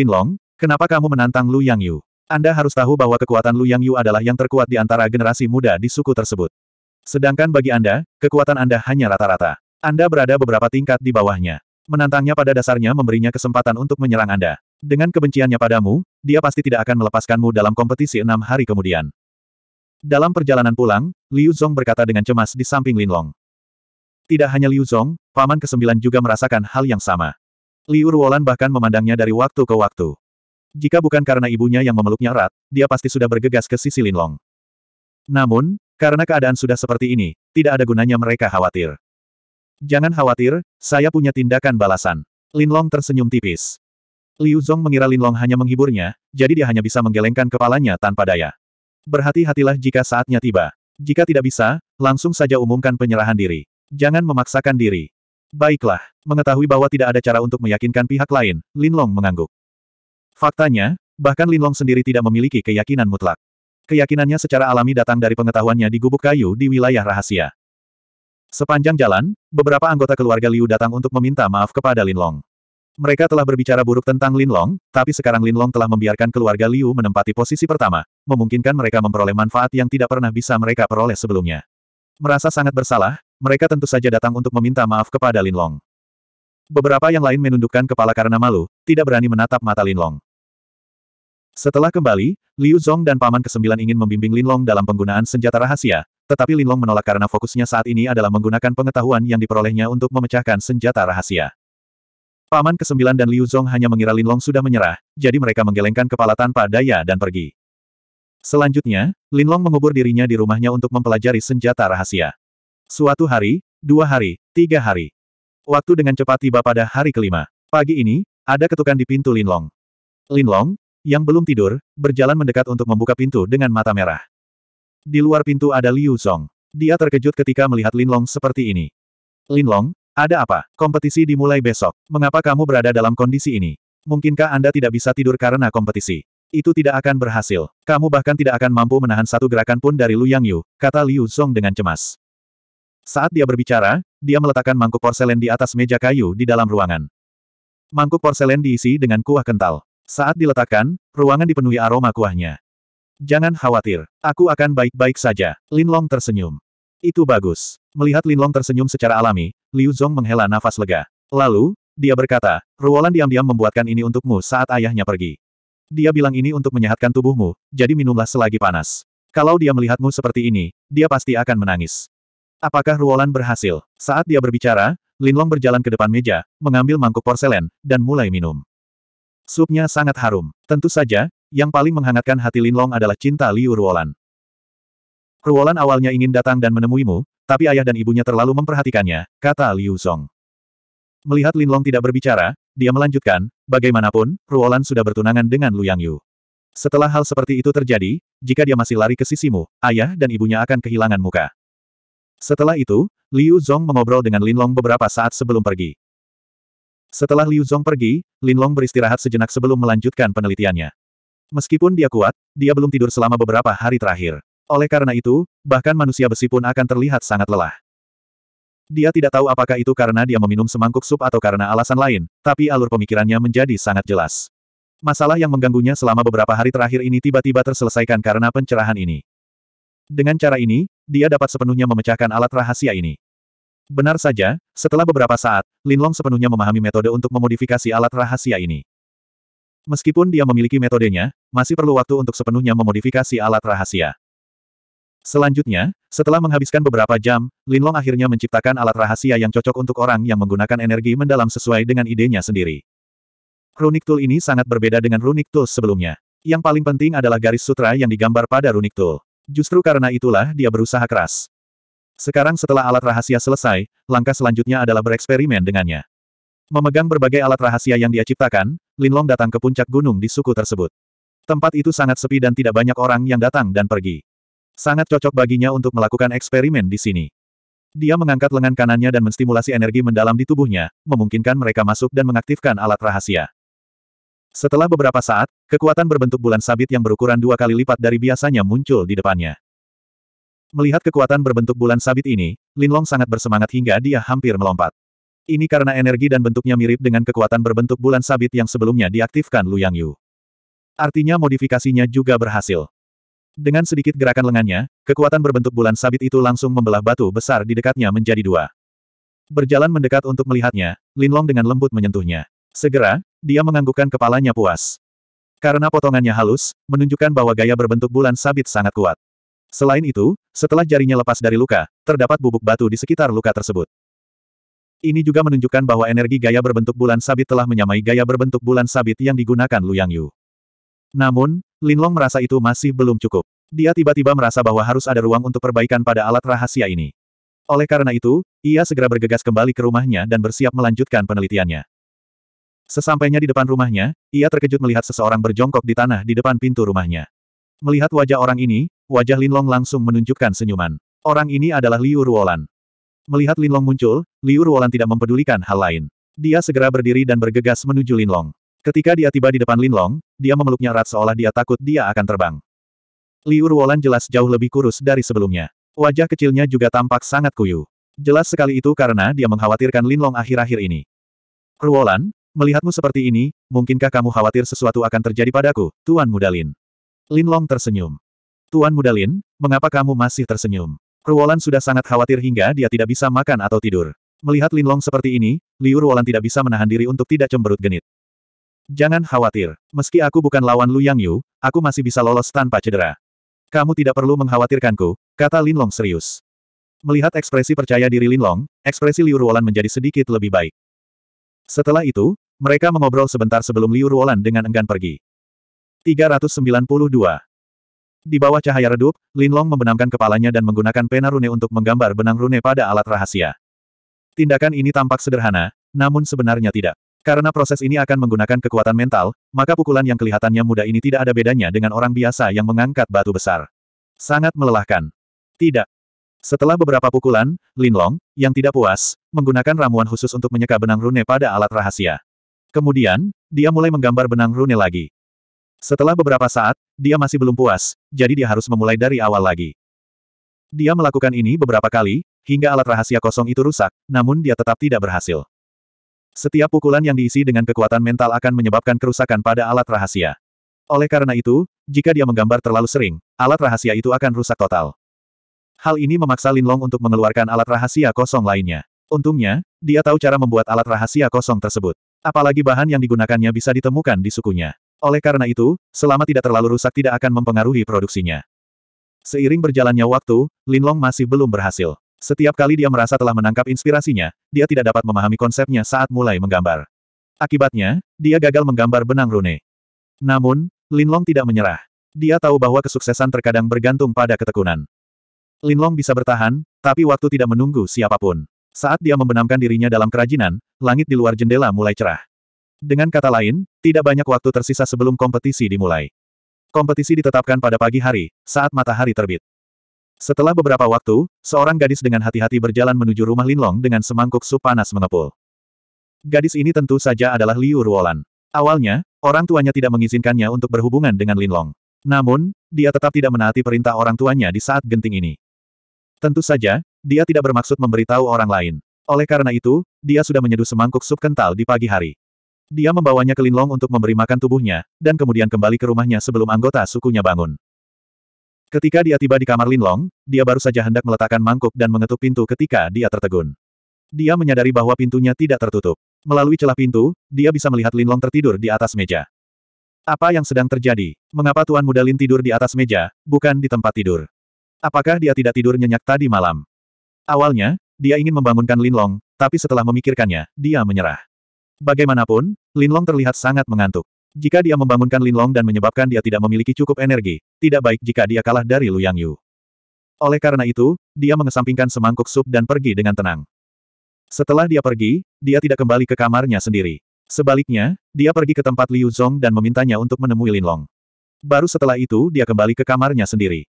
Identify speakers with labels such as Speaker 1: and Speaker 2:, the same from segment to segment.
Speaker 1: Linlong, kenapa kamu menantang Lu Yang Yu? Anda harus tahu bahwa kekuatan Lu Yang Yu adalah yang terkuat di antara generasi muda di suku tersebut. Sedangkan bagi Anda, kekuatan Anda hanya rata-rata. Anda berada beberapa tingkat di bawahnya. Menantangnya pada dasarnya memberinya kesempatan untuk menyerang Anda. Dengan kebenciannya padamu, dia pasti tidak akan melepaskanmu dalam kompetisi enam hari kemudian. Dalam perjalanan pulang, Liu Zhong berkata dengan cemas di samping Linlong. Tidak hanya Liu Zhong, paman kesembilan juga merasakan hal yang sama. Liu Ruolan bahkan memandangnya dari waktu ke waktu. Jika bukan karena ibunya yang memeluknya erat, dia pasti sudah bergegas ke sisi Linlong. Namun, karena keadaan sudah seperti ini, tidak ada gunanya mereka khawatir. Jangan khawatir, saya punya tindakan balasan. Linlong tersenyum tipis. Liu Zhong mengira Linlong hanya menghiburnya, jadi dia hanya bisa menggelengkan kepalanya tanpa daya. Berhati-hatilah jika saatnya tiba. Jika tidak bisa, langsung saja umumkan penyerahan diri. Jangan memaksakan diri. Baiklah, mengetahui bahwa tidak ada cara untuk meyakinkan pihak lain, Linlong mengangguk. Faktanya, bahkan Linlong sendiri tidak memiliki keyakinan mutlak. Keyakinannya secara alami datang dari pengetahuannya di gubuk kayu di wilayah rahasia. Sepanjang jalan, beberapa anggota keluarga Liu datang untuk meminta maaf kepada Linlong. Mereka telah berbicara buruk tentang Linlong, tapi sekarang Linlong telah membiarkan keluarga Liu menempati posisi pertama, memungkinkan mereka memperoleh manfaat yang tidak pernah bisa mereka peroleh sebelumnya. Merasa sangat bersalah, mereka tentu saja datang untuk meminta maaf kepada Linlong. Beberapa yang lain menundukkan kepala karena malu, tidak berani menatap mata Linlong. Setelah kembali, Liu Zhong dan Paman Kesembilan ingin membimbing Linlong dalam penggunaan senjata rahasia, tetapi Linlong menolak karena fokusnya saat ini adalah menggunakan pengetahuan yang diperolehnya untuk memecahkan senjata rahasia. Paman Kesembilan dan Liu Zhong hanya mengira Linlong sudah menyerah, jadi mereka menggelengkan kepala tanpa daya dan pergi. Selanjutnya, Linlong mengubur dirinya di rumahnya untuk mempelajari senjata rahasia. Suatu hari, dua hari, tiga hari. Waktu dengan cepat tiba pada hari kelima. Pagi ini, ada ketukan di pintu Linlong. Linlong, yang belum tidur, berjalan mendekat untuk membuka pintu dengan mata merah. Di luar pintu ada Liu Song. Dia terkejut ketika melihat Linlong seperti ini. Linlong, ada apa? Kompetisi dimulai besok. Mengapa kamu berada dalam kondisi ini? Mungkinkah Anda tidak bisa tidur karena kompetisi? Itu tidak akan berhasil. Kamu bahkan tidak akan mampu menahan satu gerakan pun dari Lu Yang Yu, kata Liu Song dengan cemas. Saat dia berbicara, dia meletakkan mangkuk porselen di atas meja kayu di dalam ruangan. Mangkuk porselen diisi dengan kuah kental. Saat diletakkan, ruangan dipenuhi aroma kuahnya. Jangan khawatir, aku akan baik-baik saja. Lin Long tersenyum. Itu bagus. Melihat Lin Long tersenyum secara alami, Liu Zhong menghela nafas lega. Lalu, dia berkata, Ruolan diam-diam membuatkan ini untukmu saat ayahnya pergi. Dia bilang ini untuk menyehatkan tubuhmu, jadi minumlah selagi panas. Kalau dia melihatmu seperti ini, dia pasti akan menangis. Apakah Ruolan berhasil? Saat dia berbicara, Linlong berjalan ke depan meja, mengambil mangkuk porselen, dan mulai minum. Supnya sangat harum. Tentu saja, yang paling menghangatkan hati Linlong adalah cinta Liu Ruolan. Ruolan awalnya ingin datang dan menemuimu, tapi ayah dan ibunya terlalu memperhatikannya, kata Liu Song. Melihat Linlong tidak berbicara, dia melanjutkan, bagaimanapun, Ruolan sudah bertunangan dengan Lu Yangyu. Setelah hal seperti itu terjadi, jika dia masih lari ke sisimu, ayah dan ibunya akan kehilangan muka. Setelah itu, Liu Zong mengobrol dengan Linlong beberapa saat sebelum pergi. Setelah Liu Zong pergi, Linlong beristirahat sejenak sebelum melanjutkan penelitiannya. Meskipun dia kuat, dia belum tidur selama beberapa hari terakhir. Oleh karena itu, bahkan manusia besi pun akan terlihat sangat lelah. Dia tidak tahu apakah itu karena dia meminum semangkuk sup atau karena alasan lain, tapi alur pemikirannya menjadi sangat jelas. Masalah yang mengganggunya selama beberapa hari terakhir ini tiba-tiba terselesaikan karena pencerahan ini. Dengan cara ini, dia dapat sepenuhnya memecahkan alat rahasia ini. Benar saja, setelah beberapa saat, Linlong sepenuhnya memahami metode untuk memodifikasi alat rahasia ini. Meskipun dia memiliki metodenya, masih perlu waktu untuk sepenuhnya memodifikasi alat rahasia. Selanjutnya, setelah menghabiskan beberapa jam, Linlong akhirnya menciptakan alat rahasia yang cocok untuk orang yang menggunakan energi mendalam sesuai dengan idenya sendiri. Runic Tool ini sangat berbeda dengan Runic tool sebelumnya. Yang paling penting adalah garis sutra yang digambar pada Runic Tool. Justru karena itulah dia berusaha keras. Sekarang setelah alat rahasia selesai, langkah selanjutnya adalah bereksperimen dengannya. Memegang berbagai alat rahasia yang dia ciptakan, Linlong datang ke puncak gunung di suku tersebut. Tempat itu sangat sepi dan tidak banyak orang yang datang dan pergi. Sangat cocok baginya untuk melakukan eksperimen di sini. Dia mengangkat lengan kanannya dan menstimulasi energi mendalam di tubuhnya, memungkinkan mereka masuk dan mengaktifkan alat rahasia. Setelah beberapa saat, kekuatan berbentuk bulan sabit yang berukuran dua kali lipat dari biasanya muncul di depannya. Melihat kekuatan berbentuk bulan sabit ini, Linlong sangat bersemangat hingga dia hampir melompat. Ini karena energi dan bentuknya mirip dengan kekuatan berbentuk bulan sabit yang sebelumnya diaktifkan Lu Yang Yu. Artinya modifikasinya juga berhasil. Dengan sedikit gerakan lengannya, kekuatan berbentuk bulan sabit itu langsung membelah batu besar di dekatnya menjadi dua. Berjalan mendekat untuk melihatnya, Linlong dengan lembut menyentuhnya. Segera, dia menganggukkan kepalanya puas. Karena potongannya halus, menunjukkan bahwa gaya berbentuk bulan sabit sangat kuat. Selain itu, setelah jarinya lepas dari luka, terdapat bubuk batu di sekitar luka tersebut. Ini juga menunjukkan bahwa energi gaya berbentuk bulan sabit telah menyamai gaya berbentuk bulan sabit yang digunakan Lu Yang Yu. Namun, Long merasa itu masih belum cukup. Dia tiba-tiba merasa bahwa harus ada ruang untuk perbaikan pada alat rahasia ini. Oleh karena itu, ia segera bergegas kembali ke rumahnya dan bersiap melanjutkan penelitiannya. Sesampainya di depan rumahnya, ia terkejut melihat seseorang berjongkok di tanah di depan pintu rumahnya. Melihat wajah orang ini, wajah Linlong langsung menunjukkan senyuman. Orang ini adalah Liu Ruolan. Melihat Linlong muncul, Liu Ruolan tidak mempedulikan hal lain. Dia segera berdiri dan bergegas menuju Linlong. Ketika dia tiba di depan Linlong, dia memeluknya erat seolah dia takut dia akan terbang. Liu Ruolan jelas jauh lebih kurus dari sebelumnya. Wajah kecilnya juga tampak sangat kuyu. Jelas sekali itu karena dia mengkhawatirkan Linlong akhir-akhir ini. Ruolan, Melihatmu seperti ini, mungkinkah kamu khawatir sesuatu akan terjadi padaku, Tuan Mudalin? Lin Long tersenyum. Tuan Mudalin, mengapa kamu masih tersenyum? Ruolan sudah sangat khawatir hingga dia tidak bisa makan atau tidur. Melihat Lin Long seperti ini, Liu Ruolan tidak bisa menahan diri untuk tidak cemberut genit. Jangan khawatir, meski aku bukan lawan Lu Yang Yu, aku masih bisa lolos tanpa cedera. Kamu tidak perlu mengkhawatirkanku, kata Lin Long serius. Melihat ekspresi percaya diri Lin Long, ekspresi Liu Ruolan menjadi sedikit lebih baik. Setelah itu, mereka mengobrol sebentar sebelum Liu Ruolan dengan enggan pergi. 392. Di bawah cahaya redup, Linlong membenamkan kepalanya dan menggunakan pena rune untuk menggambar benang rune pada alat rahasia. Tindakan ini tampak sederhana, namun sebenarnya tidak. Karena proses ini akan menggunakan kekuatan mental, maka pukulan yang kelihatannya mudah ini tidak ada bedanya dengan orang biasa yang mengangkat batu besar. Sangat melelahkan. Tidak, setelah beberapa pukulan, Lin Long yang tidak puas, menggunakan ramuan khusus untuk menyeka benang rune pada alat rahasia. Kemudian, dia mulai menggambar benang rune lagi. Setelah beberapa saat, dia masih belum puas, jadi dia harus memulai dari awal lagi. Dia melakukan ini beberapa kali, hingga alat rahasia kosong itu rusak, namun dia tetap tidak berhasil. Setiap pukulan yang diisi dengan kekuatan mental akan menyebabkan kerusakan pada alat rahasia. Oleh karena itu, jika dia menggambar terlalu sering, alat rahasia itu akan rusak total. Hal ini memaksa Lin Long untuk mengeluarkan alat rahasia kosong lainnya. Untungnya, dia tahu cara membuat alat rahasia kosong tersebut. Apalagi bahan yang digunakannya bisa ditemukan di sukunya. Oleh karena itu, selama tidak terlalu rusak tidak akan mempengaruhi produksinya. Seiring berjalannya waktu, Lin Long masih belum berhasil. Setiap kali dia merasa telah menangkap inspirasinya, dia tidak dapat memahami konsepnya saat mulai menggambar. Akibatnya, dia gagal menggambar benang rune. Namun, Lin Long tidak menyerah. Dia tahu bahwa kesuksesan terkadang bergantung pada ketekunan. Linlong bisa bertahan, tapi waktu tidak menunggu siapapun. Saat dia membenamkan dirinya dalam kerajinan, langit di luar jendela mulai cerah. Dengan kata lain, tidak banyak waktu tersisa sebelum kompetisi dimulai. Kompetisi ditetapkan pada pagi hari, saat matahari terbit. Setelah beberapa waktu, seorang gadis dengan hati-hati berjalan menuju rumah Linlong dengan semangkuk sup panas mengepul. Gadis ini tentu saja adalah Liu Ruolan. Awalnya, orang tuanya tidak mengizinkannya untuk berhubungan dengan Linlong. Namun, dia tetap tidak menaati perintah orang tuanya di saat genting ini. Tentu saja, dia tidak bermaksud memberitahu orang lain. Oleh karena itu, dia sudah menyeduh semangkuk sup kental di pagi hari. Dia membawanya ke Linlong untuk memberi makan tubuhnya, dan kemudian kembali ke rumahnya sebelum anggota sukunya bangun. Ketika dia tiba di kamar Linlong, dia baru saja hendak meletakkan mangkuk dan mengetuk pintu ketika dia tertegun. Dia menyadari bahwa pintunya tidak tertutup. Melalui celah pintu, dia bisa melihat Linlong tertidur di atas meja. Apa yang sedang terjadi? Mengapa Tuan Muda Lin tidur di atas meja, bukan di tempat tidur? Apakah dia tidak tidur nyenyak tadi malam? Awalnya, dia ingin membangunkan Lin Long, tapi setelah memikirkannya, dia menyerah. Bagaimanapun, Lin Long terlihat sangat mengantuk. Jika dia membangunkan Lin Long dan menyebabkan dia tidak memiliki cukup energi, tidak baik jika dia kalah dari Luyang Yu. Oleh karena itu, dia mengesampingkan semangkuk sup dan pergi dengan tenang. Setelah dia pergi, dia tidak kembali ke kamarnya sendiri. Sebaliknya, dia pergi ke tempat Liu Zong dan memintanya untuk menemui Lin Long. Baru setelah itu dia kembali ke kamarnya sendiri.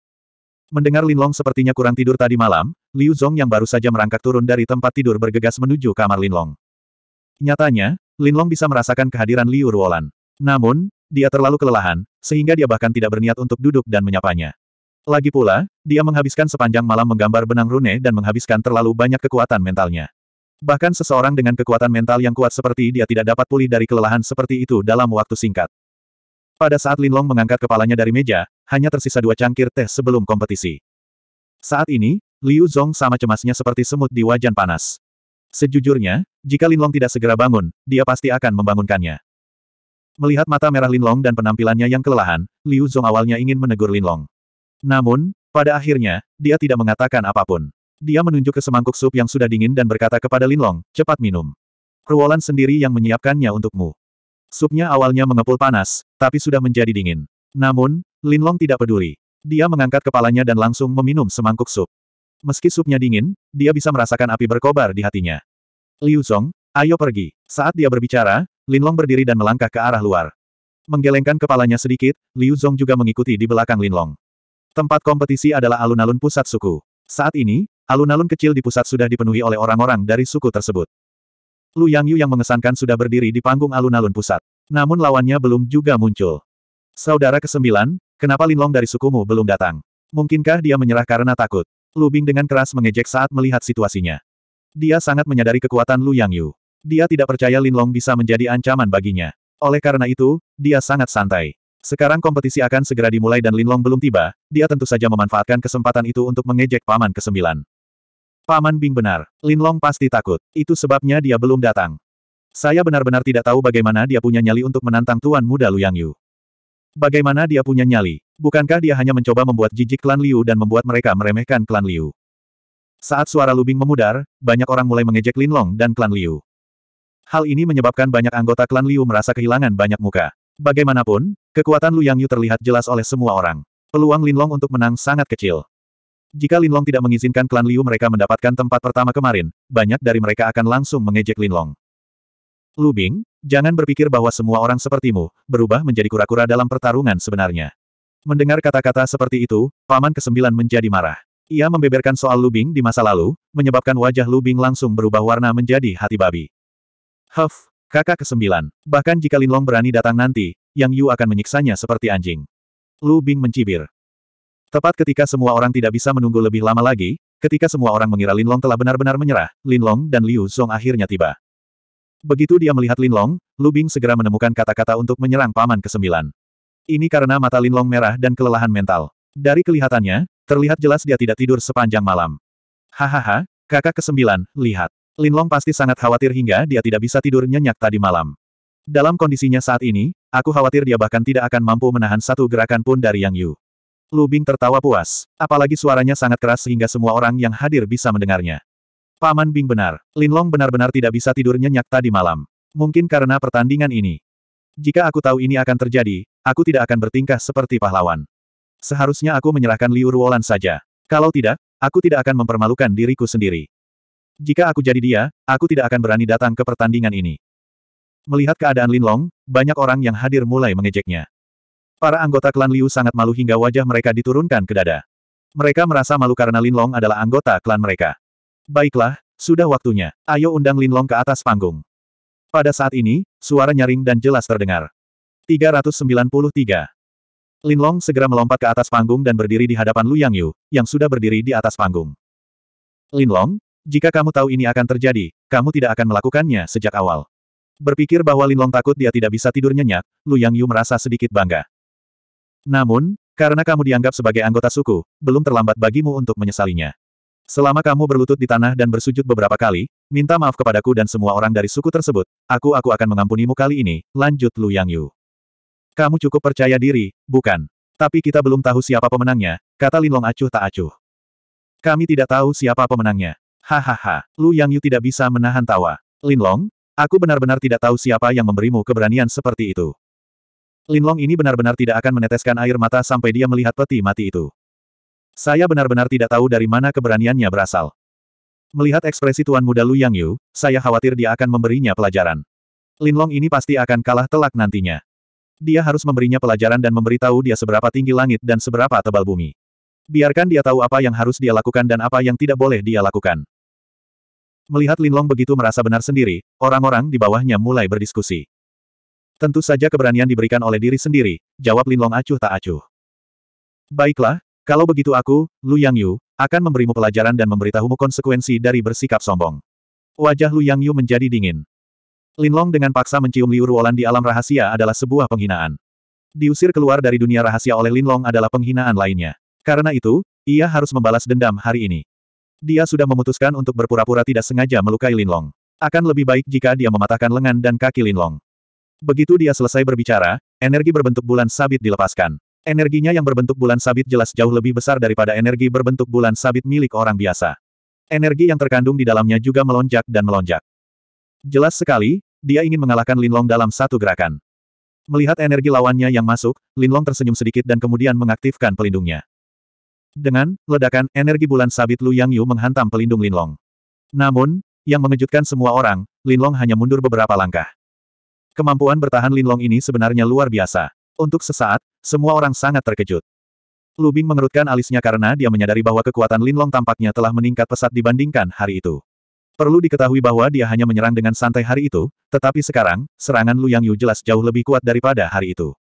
Speaker 1: Mendengar Linlong sepertinya kurang tidur tadi malam, Liu Zong yang baru saja merangkak turun dari tempat tidur bergegas menuju kamar Linlong. Nyatanya, Linlong bisa merasakan kehadiran Liu Ruolan. Namun, dia terlalu kelelahan, sehingga dia bahkan tidak berniat untuk duduk dan menyapanya. Lagi pula, dia menghabiskan sepanjang malam menggambar benang rune dan menghabiskan terlalu banyak kekuatan mentalnya. Bahkan seseorang dengan kekuatan mental yang kuat seperti dia tidak dapat pulih dari kelelahan seperti itu dalam waktu singkat. Pada saat Linlong mengangkat kepalanya dari meja, hanya tersisa dua cangkir teh sebelum kompetisi. Saat ini, Liu Zhong sama cemasnya seperti semut di wajan panas. Sejujurnya, jika Linlong tidak segera bangun, dia pasti akan membangunkannya. Melihat mata merah Linlong dan penampilannya yang kelelahan, Liu Zhong awalnya ingin menegur Linlong. Namun, pada akhirnya, dia tidak mengatakan apapun. Dia menunjuk ke semangkuk sup yang sudah dingin dan berkata kepada Linlong, cepat minum. Ruolan sendiri yang menyiapkannya untukmu. Supnya awalnya mengepul panas, tapi sudah menjadi dingin. Namun, Linlong tidak peduli. Dia mengangkat kepalanya dan langsung meminum semangkuk sup. Meski supnya dingin, dia bisa merasakan api berkobar di hatinya. Liu Zhong, ayo pergi. Saat dia berbicara, Linlong berdiri dan melangkah ke arah luar. Menggelengkan kepalanya sedikit, Liu Zhong juga mengikuti di belakang Linlong. Tempat kompetisi adalah alun-alun pusat suku. Saat ini, alun-alun kecil di pusat sudah dipenuhi oleh orang-orang dari suku tersebut. Lu Yang Yu yang mengesankan sudah berdiri di panggung alun-alun pusat. Namun lawannya belum juga muncul. Saudara kesembilan, kenapa Linlong dari sukumu belum datang? Mungkinkah dia menyerah karena takut? Lu Bing dengan keras mengejek saat melihat situasinya. Dia sangat menyadari kekuatan Lu Yang Yu. Dia tidak percaya Linlong bisa menjadi ancaman baginya. Oleh karena itu, dia sangat santai. Sekarang kompetisi akan segera dimulai dan Linlong belum tiba, dia tentu saja memanfaatkan kesempatan itu untuk mengejek paman kesembilan. Paman Bing benar, Lin Long pasti takut, itu sebabnya dia belum datang. Saya benar-benar tidak tahu bagaimana dia punya nyali untuk menantang Tuan Muda Luyang Yu. Bagaimana dia punya nyali? Bukankah dia hanya mencoba membuat jijik klan Liu dan membuat mereka meremehkan klan Liu? Saat suara Lubing memudar, banyak orang mulai mengejek Lin Long dan klan Liu. Hal ini menyebabkan banyak anggota klan Liu merasa kehilangan banyak muka. Bagaimanapun, kekuatan Lu Yang Yu terlihat jelas oleh semua orang. Peluang Lin Long untuk menang sangat kecil. Jika Linlong tidak mengizinkan klan Liu mereka mendapatkan tempat pertama kemarin, banyak dari mereka akan langsung mengejek Linlong. Lu Bing, jangan berpikir bahwa semua orang sepertimu, berubah menjadi kura-kura dalam pertarungan sebenarnya. Mendengar kata-kata seperti itu, Paman Kesembilan menjadi marah. Ia membeberkan soal Lu Bing di masa lalu, menyebabkan wajah Lu Bing langsung berubah warna menjadi hati babi. Huff, kakak kesembilan. Bahkan jika Linlong berani datang nanti, Yang Yu akan menyiksanya seperti anjing. Lu Bing mencibir. Tepat ketika semua orang tidak bisa menunggu lebih lama lagi, ketika semua orang mengira Linlong telah benar-benar menyerah, Linlong dan Liu Zong akhirnya tiba. Begitu dia melihat Linlong, Lu Bing segera menemukan kata-kata untuk menyerang paman kesembilan. Ini karena mata Linlong merah dan kelelahan mental. Dari kelihatannya, terlihat jelas dia tidak tidur sepanjang malam. Hahaha, kakak kesembilan, lihat. Linlong pasti sangat khawatir hingga dia tidak bisa tidur nyenyak tadi malam. Dalam kondisinya saat ini, aku khawatir dia bahkan tidak akan mampu menahan satu gerakan pun dari Yang Yu. Lu Bing tertawa puas. Apalagi suaranya sangat keras sehingga semua orang yang hadir bisa mendengarnya. Paman Bing benar. Linlong benar-benar tidak bisa tidur nyenyak tadi malam. Mungkin karena pertandingan ini. Jika aku tahu ini akan terjadi, aku tidak akan bertingkah seperti pahlawan. Seharusnya aku menyerahkan Liu Ruolan saja. Kalau tidak, aku tidak akan mempermalukan diriku sendiri. Jika aku jadi dia, aku tidak akan berani datang ke pertandingan ini. Melihat keadaan Linlong, banyak orang yang hadir mulai mengejeknya. Para anggota klan Liu sangat malu hingga wajah mereka diturunkan ke dada. Mereka merasa malu karena Lin Long adalah anggota klan mereka. Baiklah, sudah waktunya. Ayo undang Lin Long ke atas panggung. Pada saat ini, suara nyaring dan jelas terdengar. 393. Long segera melompat ke atas panggung dan berdiri di hadapan Lu Yang Yu, yang sudah berdiri di atas panggung. Lin Long, jika kamu tahu ini akan terjadi, kamu tidak akan melakukannya sejak awal. Berpikir bahwa Lin Long takut dia tidak bisa tidur nyenyak, Lu Yang Yu merasa sedikit bangga. Namun, karena kamu dianggap sebagai anggota suku, belum terlambat bagimu untuk menyesalinya. Selama kamu berlutut di tanah dan bersujud beberapa kali, minta maaf kepadaku dan semua orang dari suku tersebut, aku aku akan mengampunimu kali ini, lanjut Lu Yang Yu. Kamu cukup percaya diri, bukan? Tapi kita belum tahu siapa pemenangnya, kata Lin Long acuh tak acuh. Kami tidak tahu siapa pemenangnya. Hahaha, Lu Yang Yu tidak bisa menahan tawa. Lin Long, aku benar-benar tidak tahu siapa yang memberimu keberanian seperti itu. Linlong ini benar-benar tidak akan meneteskan air mata sampai dia melihat peti mati itu. Saya benar-benar tidak tahu dari mana keberaniannya berasal. Melihat ekspresi tuan muda Lu Yang Yu, saya khawatir dia akan memberinya pelajaran. Linlong ini pasti akan kalah telak nantinya. Dia harus memberinya pelajaran dan memberitahu dia seberapa tinggi langit dan seberapa tebal bumi. Biarkan dia tahu apa yang harus dia lakukan dan apa yang tidak boleh dia lakukan. Melihat Linlong begitu merasa benar sendiri, orang-orang di bawahnya mulai berdiskusi. Tentu saja keberanian diberikan oleh diri sendiri, jawab Lin Long acuh tak acuh. Baiklah, kalau begitu aku, Lu Yang Yu, akan memberimu pelajaran dan memberitahumu konsekuensi dari bersikap sombong. Wajah Lu Yang Yu menjadi dingin. Lin Long dengan paksa mencium Liu Ruolan di alam rahasia adalah sebuah penghinaan. Diusir keluar dari dunia rahasia oleh Lin Long adalah penghinaan lainnya. Karena itu, ia harus membalas dendam hari ini. Dia sudah memutuskan untuk berpura-pura tidak sengaja melukai Lin Long. Akan lebih baik jika dia mematahkan lengan dan kaki Lin Long. Begitu dia selesai berbicara, energi berbentuk bulan sabit dilepaskan. Energinya yang berbentuk bulan sabit jelas jauh lebih besar daripada energi berbentuk bulan sabit milik orang biasa. Energi yang terkandung di dalamnya juga melonjak dan melonjak. Jelas sekali, dia ingin mengalahkan Linlong dalam satu gerakan. Melihat energi lawannya yang masuk, Linlong tersenyum sedikit dan kemudian mengaktifkan pelindungnya. Dengan ledakan, energi bulan sabit Lu Yang Yu menghantam pelindung Linlong. Namun, yang mengejutkan semua orang, Linlong hanya mundur beberapa langkah. Kemampuan bertahan Linlong ini sebenarnya luar biasa. Untuk sesaat, semua orang sangat terkejut. Lubing mengerutkan alisnya karena dia menyadari bahwa kekuatan Linlong tampaknya telah meningkat pesat dibandingkan hari itu. Perlu diketahui bahwa dia hanya menyerang dengan santai hari itu, tetapi sekarang, serangan Lu Yang Yu jelas jauh lebih kuat daripada hari itu.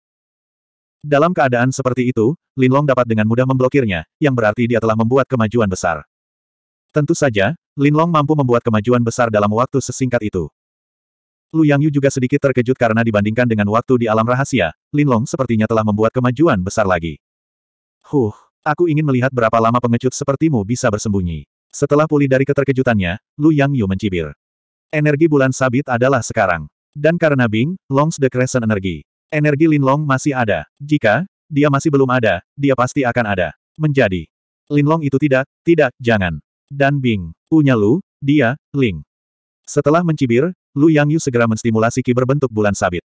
Speaker 1: Dalam keadaan seperti itu, Linlong dapat dengan mudah memblokirnya, yang berarti dia telah membuat kemajuan besar. Tentu saja, Linlong mampu membuat kemajuan besar dalam waktu sesingkat itu. Lu Yang Yu juga sedikit terkejut karena dibandingkan dengan waktu di alam rahasia, Linlong sepertinya telah membuat kemajuan besar lagi. Huh, aku ingin melihat berapa lama pengecut sepertimu bisa bersembunyi. Setelah pulih dari keterkejutannya, Lu Yang Yu mencibir. Energi bulan sabit adalah sekarang. Dan karena Bing, Long's The Crescent Energy. Energi Linlong masih ada. Jika dia masih belum ada, dia pasti akan ada. Menjadi. Linlong itu tidak, tidak, jangan. Dan Bing. Punya Lu, dia, Ling. Setelah mencibir, Lu Yang Yu segera menstimulasi ki berbentuk bulan sabit.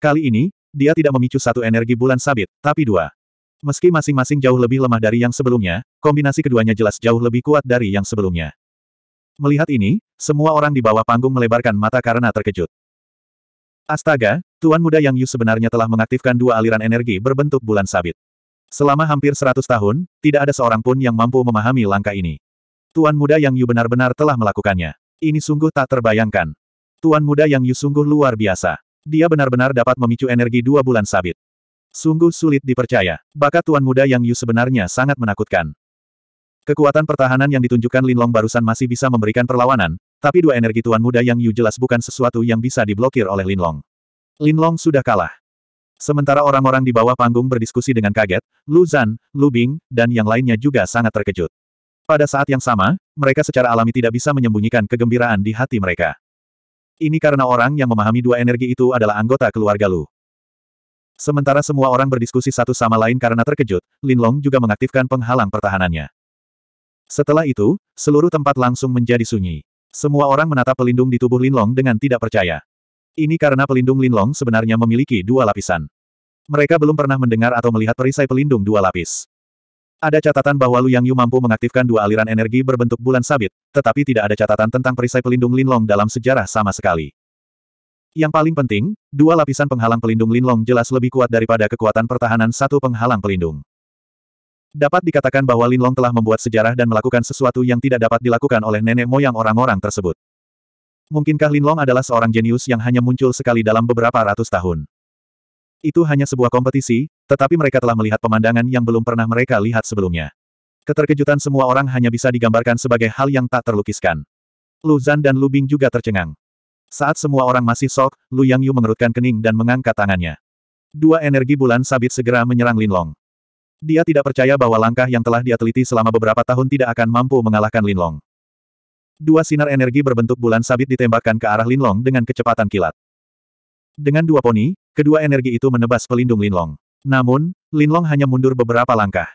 Speaker 1: Kali ini, dia tidak memicu satu energi bulan sabit, tapi dua. Meski masing-masing jauh lebih lemah dari yang sebelumnya, kombinasi keduanya jelas jauh lebih kuat dari yang sebelumnya. Melihat ini, semua orang di bawah panggung melebarkan mata karena terkejut. Astaga, Tuan Muda Yang Yu sebenarnya telah mengaktifkan dua aliran energi berbentuk bulan sabit. Selama hampir seratus tahun, tidak ada seorang pun yang mampu memahami langkah ini. Tuan Muda Yang Yu benar-benar telah melakukannya. Ini sungguh tak terbayangkan. Tuan muda yang Yu sungguh luar biasa. Dia benar-benar dapat memicu energi dua bulan sabit. Sungguh sulit dipercaya. Bakat tuan muda yang Yu sebenarnya sangat menakutkan. Kekuatan pertahanan yang ditunjukkan Linlong barusan masih bisa memberikan perlawanan, tapi dua energi tuan muda yang Yu jelas bukan sesuatu yang bisa diblokir oleh Linlong. Linlong sudah kalah. Sementara orang-orang di bawah panggung berdiskusi dengan kaget, Lu Zan, Lu Bing, dan yang lainnya juga sangat terkejut. Pada saat yang sama, mereka secara alami tidak bisa menyembunyikan kegembiraan di hati mereka. Ini karena orang yang memahami dua energi itu adalah anggota keluarga Lu. Sementara semua orang berdiskusi satu sama lain karena terkejut, Lin Long juga mengaktifkan penghalang pertahanannya. Setelah itu, seluruh tempat langsung menjadi sunyi. Semua orang menatap pelindung di tubuh Lin Long dengan tidak percaya. Ini karena pelindung Lin Long sebenarnya memiliki dua lapisan. Mereka belum pernah mendengar atau melihat perisai pelindung dua lapis. Ada catatan bahwa Lu Yang Yu mampu mengaktifkan dua aliran energi berbentuk bulan sabit, tetapi tidak ada catatan tentang perisai pelindung Linlong dalam sejarah sama sekali. Yang paling penting, dua lapisan penghalang pelindung Linlong jelas lebih kuat daripada kekuatan pertahanan satu penghalang pelindung. Dapat dikatakan bahwa Linlong telah membuat sejarah dan melakukan sesuatu yang tidak dapat dilakukan oleh nenek moyang orang-orang tersebut. Mungkinkah Linlong adalah seorang jenius yang hanya muncul sekali dalam beberapa ratus tahun? Itu hanya sebuah kompetisi, tetapi mereka telah melihat pemandangan yang belum pernah mereka lihat sebelumnya. Keterkejutan semua orang hanya bisa digambarkan sebagai hal yang tak terlukiskan. Lu Zan dan Lu Bing juga tercengang. Saat semua orang masih sok, Lu Yang Yu mengerutkan kening dan mengangkat tangannya. Dua energi bulan sabit segera menyerang Linlong. Dia tidak percaya bahwa langkah yang telah dia selama beberapa tahun tidak akan mampu mengalahkan Linlong. Dua sinar energi berbentuk bulan sabit ditembakkan ke arah Linlong dengan kecepatan kilat. Dengan dua poni, Kedua energi itu menebas pelindung Linlong. Namun, Linlong hanya mundur beberapa langkah.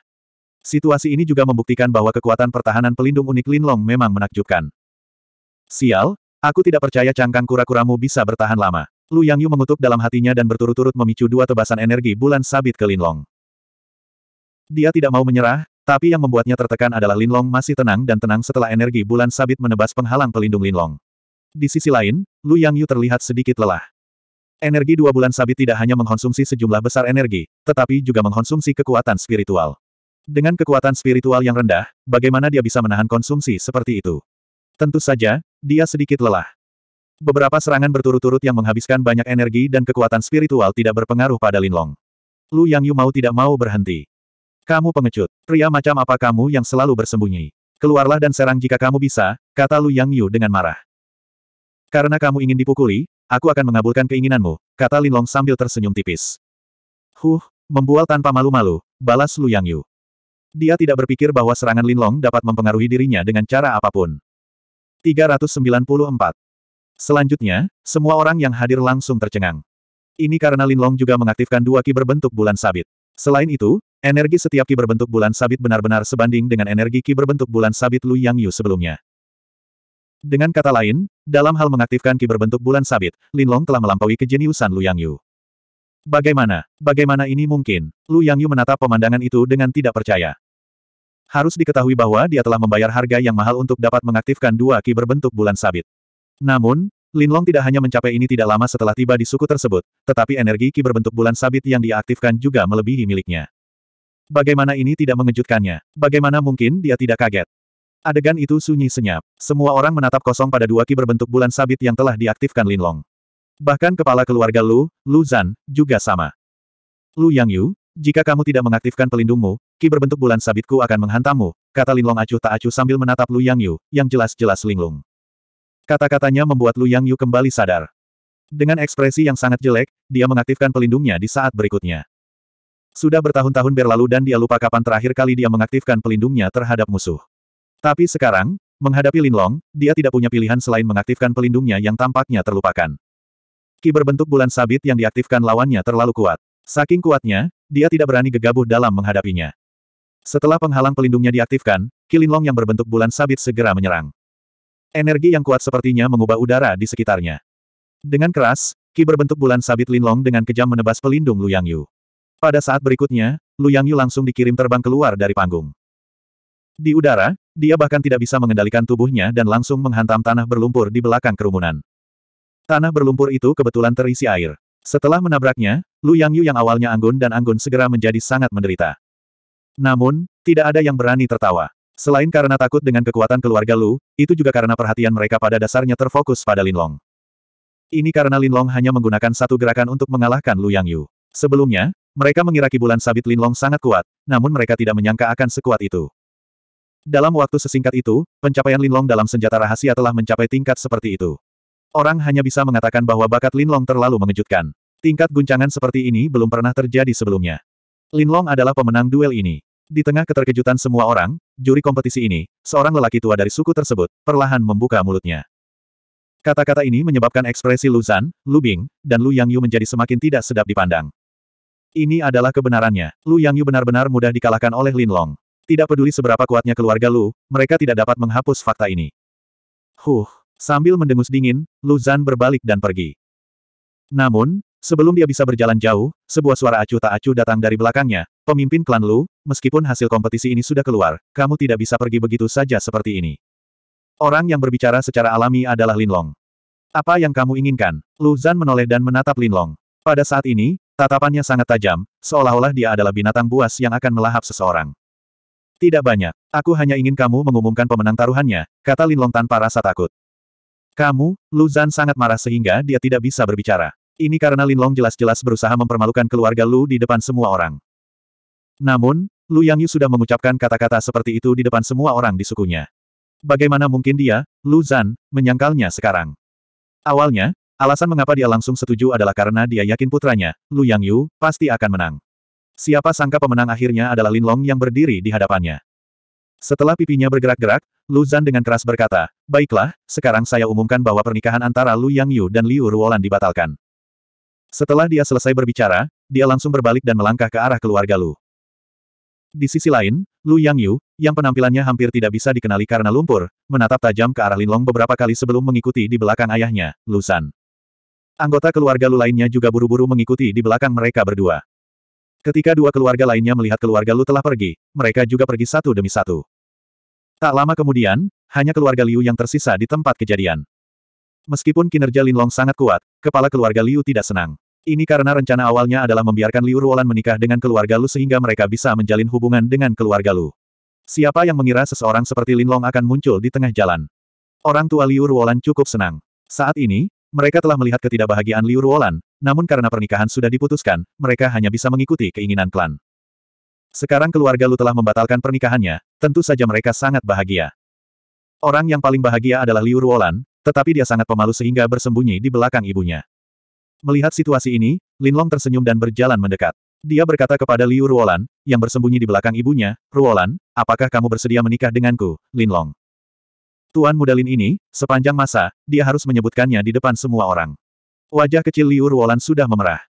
Speaker 1: Situasi ini juga membuktikan bahwa kekuatan pertahanan pelindung unik Linlong memang menakjubkan. Sial, aku tidak percaya cangkang kura-kuramu bisa bertahan lama. Lu Yang Yu mengutuk dalam hatinya dan berturut-turut memicu dua tebasan energi bulan sabit ke Linlong. Dia tidak mau menyerah, tapi yang membuatnya tertekan adalah Linlong masih tenang dan tenang setelah energi bulan sabit menebas penghalang pelindung Linlong. Di sisi lain, Lu Yang Yu terlihat sedikit lelah. Energi dua bulan sabit tidak hanya mengkonsumsi sejumlah besar energi, tetapi juga mengkonsumsi kekuatan spiritual. Dengan kekuatan spiritual yang rendah, bagaimana dia bisa menahan konsumsi seperti itu? Tentu saja, dia sedikit lelah. Beberapa serangan berturut-turut yang menghabiskan banyak energi dan kekuatan spiritual tidak berpengaruh pada Linlong. Lu Yang Yu mau tidak mau berhenti. Kamu pengecut, pria macam apa kamu yang selalu bersembunyi? Keluarlah dan serang jika kamu bisa, kata Lu Yang Yu dengan marah. Karena kamu ingin dipukuli, aku akan mengabulkan keinginanmu, kata Linlong sambil tersenyum tipis. Huh, membual tanpa malu-malu, balas Lu Yang Yu. Dia tidak berpikir bahwa serangan Lin Long dapat mempengaruhi dirinya dengan cara apapun. 394. Selanjutnya, semua orang yang hadir langsung tercengang. Ini karena Lin Long juga mengaktifkan dua ki berbentuk bulan sabit. Selain itu, energi setiap ki berbentuk bulan sabit benar-benar sebanding dengan energi ki berbentuk bulan sabit Lu Yang Yu sebelumnya. Dengan kata lain, dalam hal mengaktifkan berbentuk bulan sabit, Linlong telah melampaui kejeniusan Lu Yang Yu. Bagaimana? Bagaimana ini mungkin? Lu Yang Yu menatap pemandangan itu dengan tidak percaya. Harus diketahui bahwa dia telah membayar harga yang mahal untuk dapat mengaktifkan dua berbentuk bulan sabit. Namun, Linlong tidak hanya mencapai ini tidak lama setelah tiba di suku tersebut, tetapi energi berbentuk bulan sabit yang diaktifkan juga melebihi miliknya. Bagaimana ini tidak mengejutkannya? Bagaimana mungkin dia tidak kaget? Adegan itu sunyi senyap. Semua orang menatap kosong pada dua ki berbentuk bulan sabit yang telah diaktifkan Linlong. Bahkan kepala keluarga Lu, Lu Zan, juga sama. Lu Yang Yu, jika kamu tidak mengaktifkan pelindungmu, ki berbentuk bulan sabitku akan menghantammu, kata Linlong acuh tak acuh sambil menatap Lu Yang Yu, yang jelas-jelas linglung. Kata-katanya membuat Lu Yang Yu kembali sadar. Dengan ekspresi yang sangat jelek, dia mengaktifkan pelindungnya di saat berikutnya. Sudah bertahun-tahun berlalu dan dia lupa kapan terakhir kali dia mengaktifkan pelindungnya terhadap musuh. Tapi sekarang, menghadapi Linlong, dia tidak punya pilihan selain mengaktifkan pelindungnya yang tampaknya terlupakan. Ki berbentuk bulan sabit yang diaktifkan lawannya terlalu kuat. Saking kuatnya, dia tidak berani gegabah dalam menghadapinya. Setelah penghalang pelindungnya diaktifkan, Ki Linlong yang berbentuk bulan sabit segera menyerang. Energi yang kuat sepertinya mengubah udara di sekitarnya. Dengan keras, Ki berbentuk bulan sabit Linlong dengan kejam menebas pelindung Lu Yangyu. Pada saat berikutnya, Lu Yangyu langsung dikirim terbang keluar dari panggung. Di udara, dia bahkan tidak bisa mengendalikan tubuhnya dan langsung menghantam tanah berlumpur di belakang kerumunan. Tanah berlumpur itu kebetulan terisi air. Setelah menabraknya, Lu Yang Yu yang awalnya anggun dan anggun segera menjadi sangat menderita. Namun, tidak ada yang berani tertawa. Selain karena takut dengan kekuatan keluarga Lu, itu juga karena perhatian mereka pada dasarnya terfokus pada Lin Long. Ini karena Lin Long hanya menggunakan satu gerakan untuk mengalahkan Lu Yang Yu. Sebelumnya, mereka mengira kibulan sabit Lin Long sangat kuat, namun mereka tidak menyangka akan sekuat itu. Dalam waktu sesingkat itu, pencapaian Linlong dalam senjata rahasia telah mencapai tingkat seperti itu. Orang hanya bisa mengatakan bahwa bakat Linlong terlalu mengejutkan. Tingkat guncangan seperti ini belum pernah terjadi sebelumnya. Linlong adalah pemenang duel ini. Di tengah keterkejutan semua orang, juri kompetisi ini, seorang lelaki tua dari suku tersebut, perlahan membuka mulutnya. Kata-kata ini menyebabkan ekspresi Lu Zan, Lu Bing, dan Lu Yang Yu menjadi semakin tidak sedap dipandang. Ini adalah kebenarannya. Lu Yang Yu benar-benar mudah dikalahkan oleh Linlong. Tidak peduli seberapa kuatnya keluarga Lu, mereka tidak dapat menghapus fakta ini. Huh, sambil mendengus dingin, Lu Zan berbalik dan pergi. Namun, sebelum dia bisa berjalan jauh, sebuah suara acuh tak acuh datang dari belakangnya, pemimpin klan Lu, meskipun hasil kompetisi ini sudah keluar, kamu tidak bisa pergi begitu saja seperti ini. Orang yang berbicara secara alami adalah Lin Long. Apa yang kamu inginkan? Lu Zan menoleh dan menatap Lin Long. Pada saat ini, tatapannya sangat tajam, seolah-olah dia adalah binatang buas yang akan melahap seseorang. Tidak banyak. Aku hanya ingin kamu mengumumkan pemenang taruhannya, kata Linlong tanpa rasa takut. Kamu, Lu Luzan sangat marah sehingga dia tidak bisa berbicara. Ini karena Lin Long jelas-jelas berusaha mempermalukan keluarga Lu di depan semua orang. Namun, Lu Yang Yu sudah mengucapkan kata-kata seperti itu di depan semua orang di sukunya. Bagaimana mungkin dia, Lu Zan, menyangkalnya sekarang? Awalnya, alasan mengapa dia langsung setuju adalah karena dia yakin putranya, Lu Yang Yu, pasti akan menang. Siapa sangka pemenang akhirnya adalah Linlong yang berdiri di hadapannya. Setelah pipinya bergerak-gerak, Lu Zan dengan keras berkata, Baiklah, sekarang saya umumkan bahwa pernikahan antara Lu Yang Yu dan Liu Ruolan dibatalkan. Setelah dia selesai berbicara, dia langsung berbalik dan melangkah ke arah keluarga Lu. Di sisi lain, Lu Yang Yu, yang penampilannya hampir tidak bisa dikenali karena lumpur, menatap tajam ke arah Linlong beberapa kali sebelum mengikuti di belakang ayahnya, Lu Zan. Anggota keluarga Lu lainnya juga buru-buru mengikuti di belakang mereka berdua. Ketika dua keluarga lainnya melihat keluarga Lu telah pergi, mereka juga pergi satu demi satu. Tak lama kemudian, hanya keluarga Liu yang tersisa di tempat kejadian. Meskipun kinerja Lin Long sangat kuat, kepala keluarga Liu tidak senang. Ini karena rencana awalnya adalah membiarkan Liu Ruolan menikah dengan keluarga Lu sehingga mereka bisa menjalin hubungan dengan keluarga Lu. Siapa yang mengira seseorang seperti Lin Long akan muncul di tengah jalan? Orang tua Liu Ruolan cukup senang. Saat ini, mereka telah melihat ketidakbahagiaan Liu Ruolan, namun karena pernikahan sudah diputuskan, mereka hanya bisa mengikuti keinginan klan. Sekarang keluarga Lu telah membatalkan pernikahannya, tentu saja mereka sangat bahagia. Orang yang paling bahagia adalah Liu Ruolan, tetapi dia sangat pemalu sehingga bersembunyi di belakang ibunya. Melihat situasi ini, Lin Long tersenyum dan berjalan mendekat. Dia berkata kepada Liu Ruolan, yang bersembunyi di belakang ibunya, Ruolan, apakah kamu bersedia menikah denganku, Lin Long? Tuan muda Lin ini, sepanjang masa, dia harus menyebutkannya di depan semua orang. Wajah kecil Liu Ruolan sudah memerah.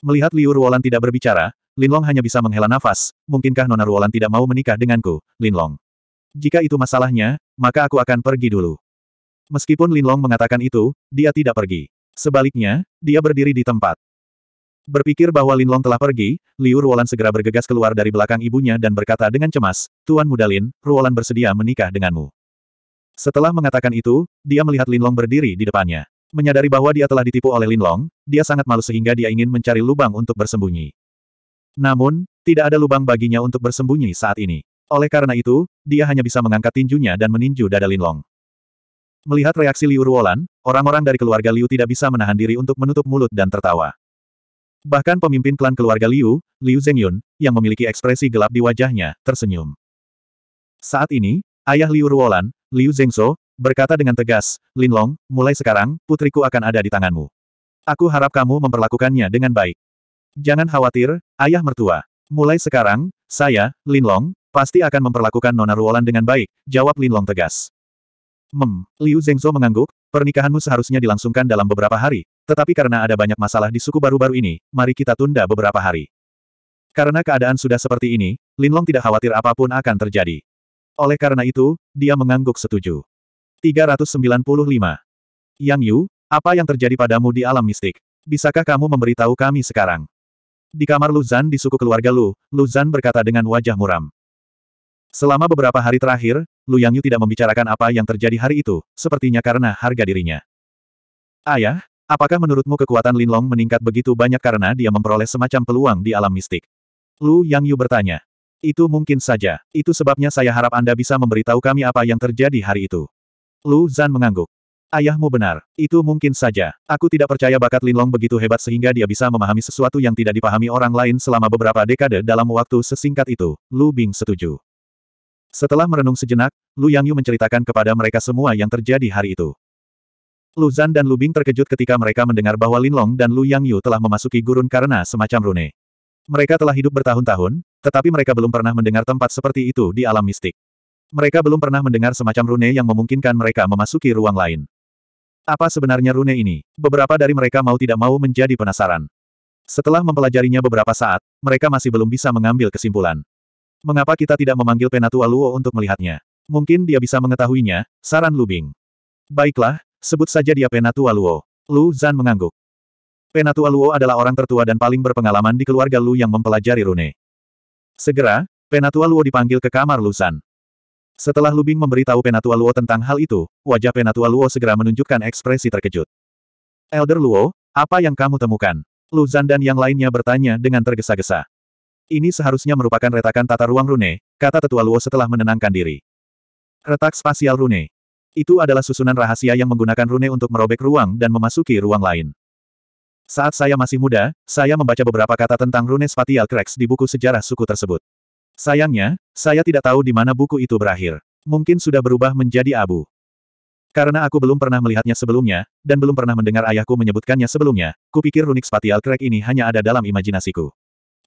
Speaker 1: Melihat Liu Ruolan tidak berbicara, Linlong hanya bisa menghela nafas, mungkinkah Nona Ruolan tidak mau menikah denganku, Linlong? Jika itu masalahnya, maka aku akan pergi dulu. Meskipun Linlong mengatakan itu, dia tidak pergi. Sebaliknya, dia berdiri di tempat. Berpikir bahwa Linlong telah pergi, Liu Ruolan segera bergegas keluar dari belakang ibunya dan berkata dengan cemas, Tuan Muda Lin, Ruolan bersedia menikah denganmu. Setelah mengatakan itu, dia melihat Linlong berdiri di depannya. Menyadari bahwa dia telah ditipu oleh Lin Long, dia sangat malu sehingga dia ingin mencari lubang untuk bersembunyi. Namun, tidak ada lubang baginya untuk bersembunyi saat ini. Oleh karena itu, dia hanya bisa mengangkat tinjunya dan meninju dada Long. Melihat reaksi Liu Ruolan, orang-orang dari keluarga Liu tidak bisa menahan diri untuk menutup mulut dan tertawa. Bahkan pemimpin klan keluarga Liu, Liu Zhengyun, yang memiliki ekspresi gelap di wajahnya, tersenyum. Saat ini, ayah Liu Ruolan, Liu Zhengso, berkata dengan tegas, Linlong, mulai sekarang, putriku akan ada di tanganmu. Aku harap kamu memperlakukannya dengan baik. Jangan khawatir, ayah mertua. Mulai sekarang, saya, Linlong, pasti akan memperlakukan Nona Ruolan dengan baik, jawab Linlong tegas. Mem, Liu Zhengzhou mengangguk, pernikahanmu seharusnya dilangsungkan dalam beberapa hari, tetapi karena ada banyak masalah di suku baru-baru ini, mari kita tunda beberapa hari. Karena keadaan sudah seperti ini, Linlong tidak khawatir apapun akan terjadi. Oleh karena itu, dia mengangguk setuju. 395. Yang Yu, apa yang terjadi padamu di alam mistik? Bisakah kamu memberitahu kami sekarang? Di kamar Luzan di suku keluarga Lu, Luzan berkata dengan wajah muram. Selama beberapa hari terakhir, Lu Yang Yu tidak membicarakan apa yang terjadi hari itu, sepertinya karena harga dirinya. Ayah, apakah menurutmu kekuatan Linlong meningkat begitu banyak karena dia memperoleh semacam peluang di alam mistik? Lu Yang Yu bertanya. Itu mungkin saja. Itu sebabnya saya harap Anda bisa memberitahu kami apa yang terjadi hari itu. Lu Zan mengangguk. Ayahmu benar. Itu mungkin saja. Aku tidak percaya bakat Linlong begitu hebat sehingga dia bisa memahami sesuatu yang tidak dipahami orang lain selama beberapa dekade dalam waktu sesingkat itu. Lu Bing setuju. Setelah merenung sejenak, Lu Yang Yu menceritakan kepada mereka semua yang terjadi hari itu. Lu Zan dan Lu Bing terkejut ketika mereka mendengar bahwa Linlong dan Lu Yang Yu telah memasuki gurun karena semacam rune. Mereka telah hidup bertahun-tahun, tetapi mereka belum pernah mendengar tempat seperti itu di alam mistik. Mereka belum pernah mendengar semacam rune yang memungkinkan mereka memasuki ruang lain. Apa sebenarnya rune ini? Beberapa dari mereka mau tidak mau menjadi penasaran. Setelah mempelajarinya beberapa saat, mereka masih belum bisa mengambil kesimpulan. Mengapa kita tidak memanggil Penatua Luo untuk melihatnya? Mungkin dia bisa mengetahuinya, saran Lubing. Baiklah, sebut saja dia Penatua Luo. Lu Zan mengangguk. Penatua Luo adalah orang tertua dan paling berpengalaman di keluarga Lu yang mempelajari rune. Segera, Penatua Luo dipanggil ke kamar Lu Zan. Setelah Lubing memberitahu Penatua Luo tentang hal itu, wajah Penatua Luo segera menunjukkan ekspresi terkejut. Elder Luo, apa yang kamu temukan? Lu Zan dan yang lainnya bertanya dengan tergesa-gesa. Ini seharusnya merupakan retakan tata ruang rune, kata tetua Luo setelah menenangkan diri. Retak spasial rune. Itu adalah susunan rahasia yang menggunakan rune untuk merobek ruang dan memasuki ruang lain. Saat saya masih muda, saya membaca beberapa kata tentang rune spatial cracks di buku sejarah suku tersebut. Sayangnya, saya tidak tahu di mana buku itu berakhir. Mungkin sudah berubah menjadi abu. Karena aku belum pernah melihatnya sebelumnya, dan belum pernah mendengar ayahku menyebutkannya sebelumnya, kupikir runik spatial crack ini hanya ada dalam imajinasiku.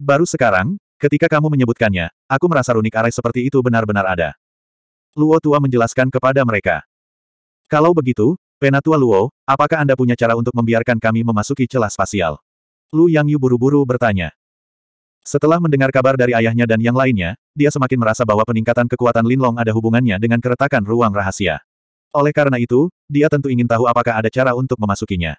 Speaker 1: Baru sekarang, ketika kamu menyebutkannya, aku merasa runik arai seperti itu benar-benar ada. Luo Tua menjelaskan kepada mereka. Kalau begitu, Penatua Luo, apakah Anda punya cara untuk membiarkan kami memasuki celah spasial? Lu Yang Yu buru-buru bertanya. Setelah mendengar kabar dari ayahnya dan yang lainnya, dia semakin merasa bahwa peningkatan kekuatan Linlong ada hubungannya dengan keretakan ruang rahasia. Oleh karena itu, dia tentu ingin tahu apakah ada cara untuk memasukinya.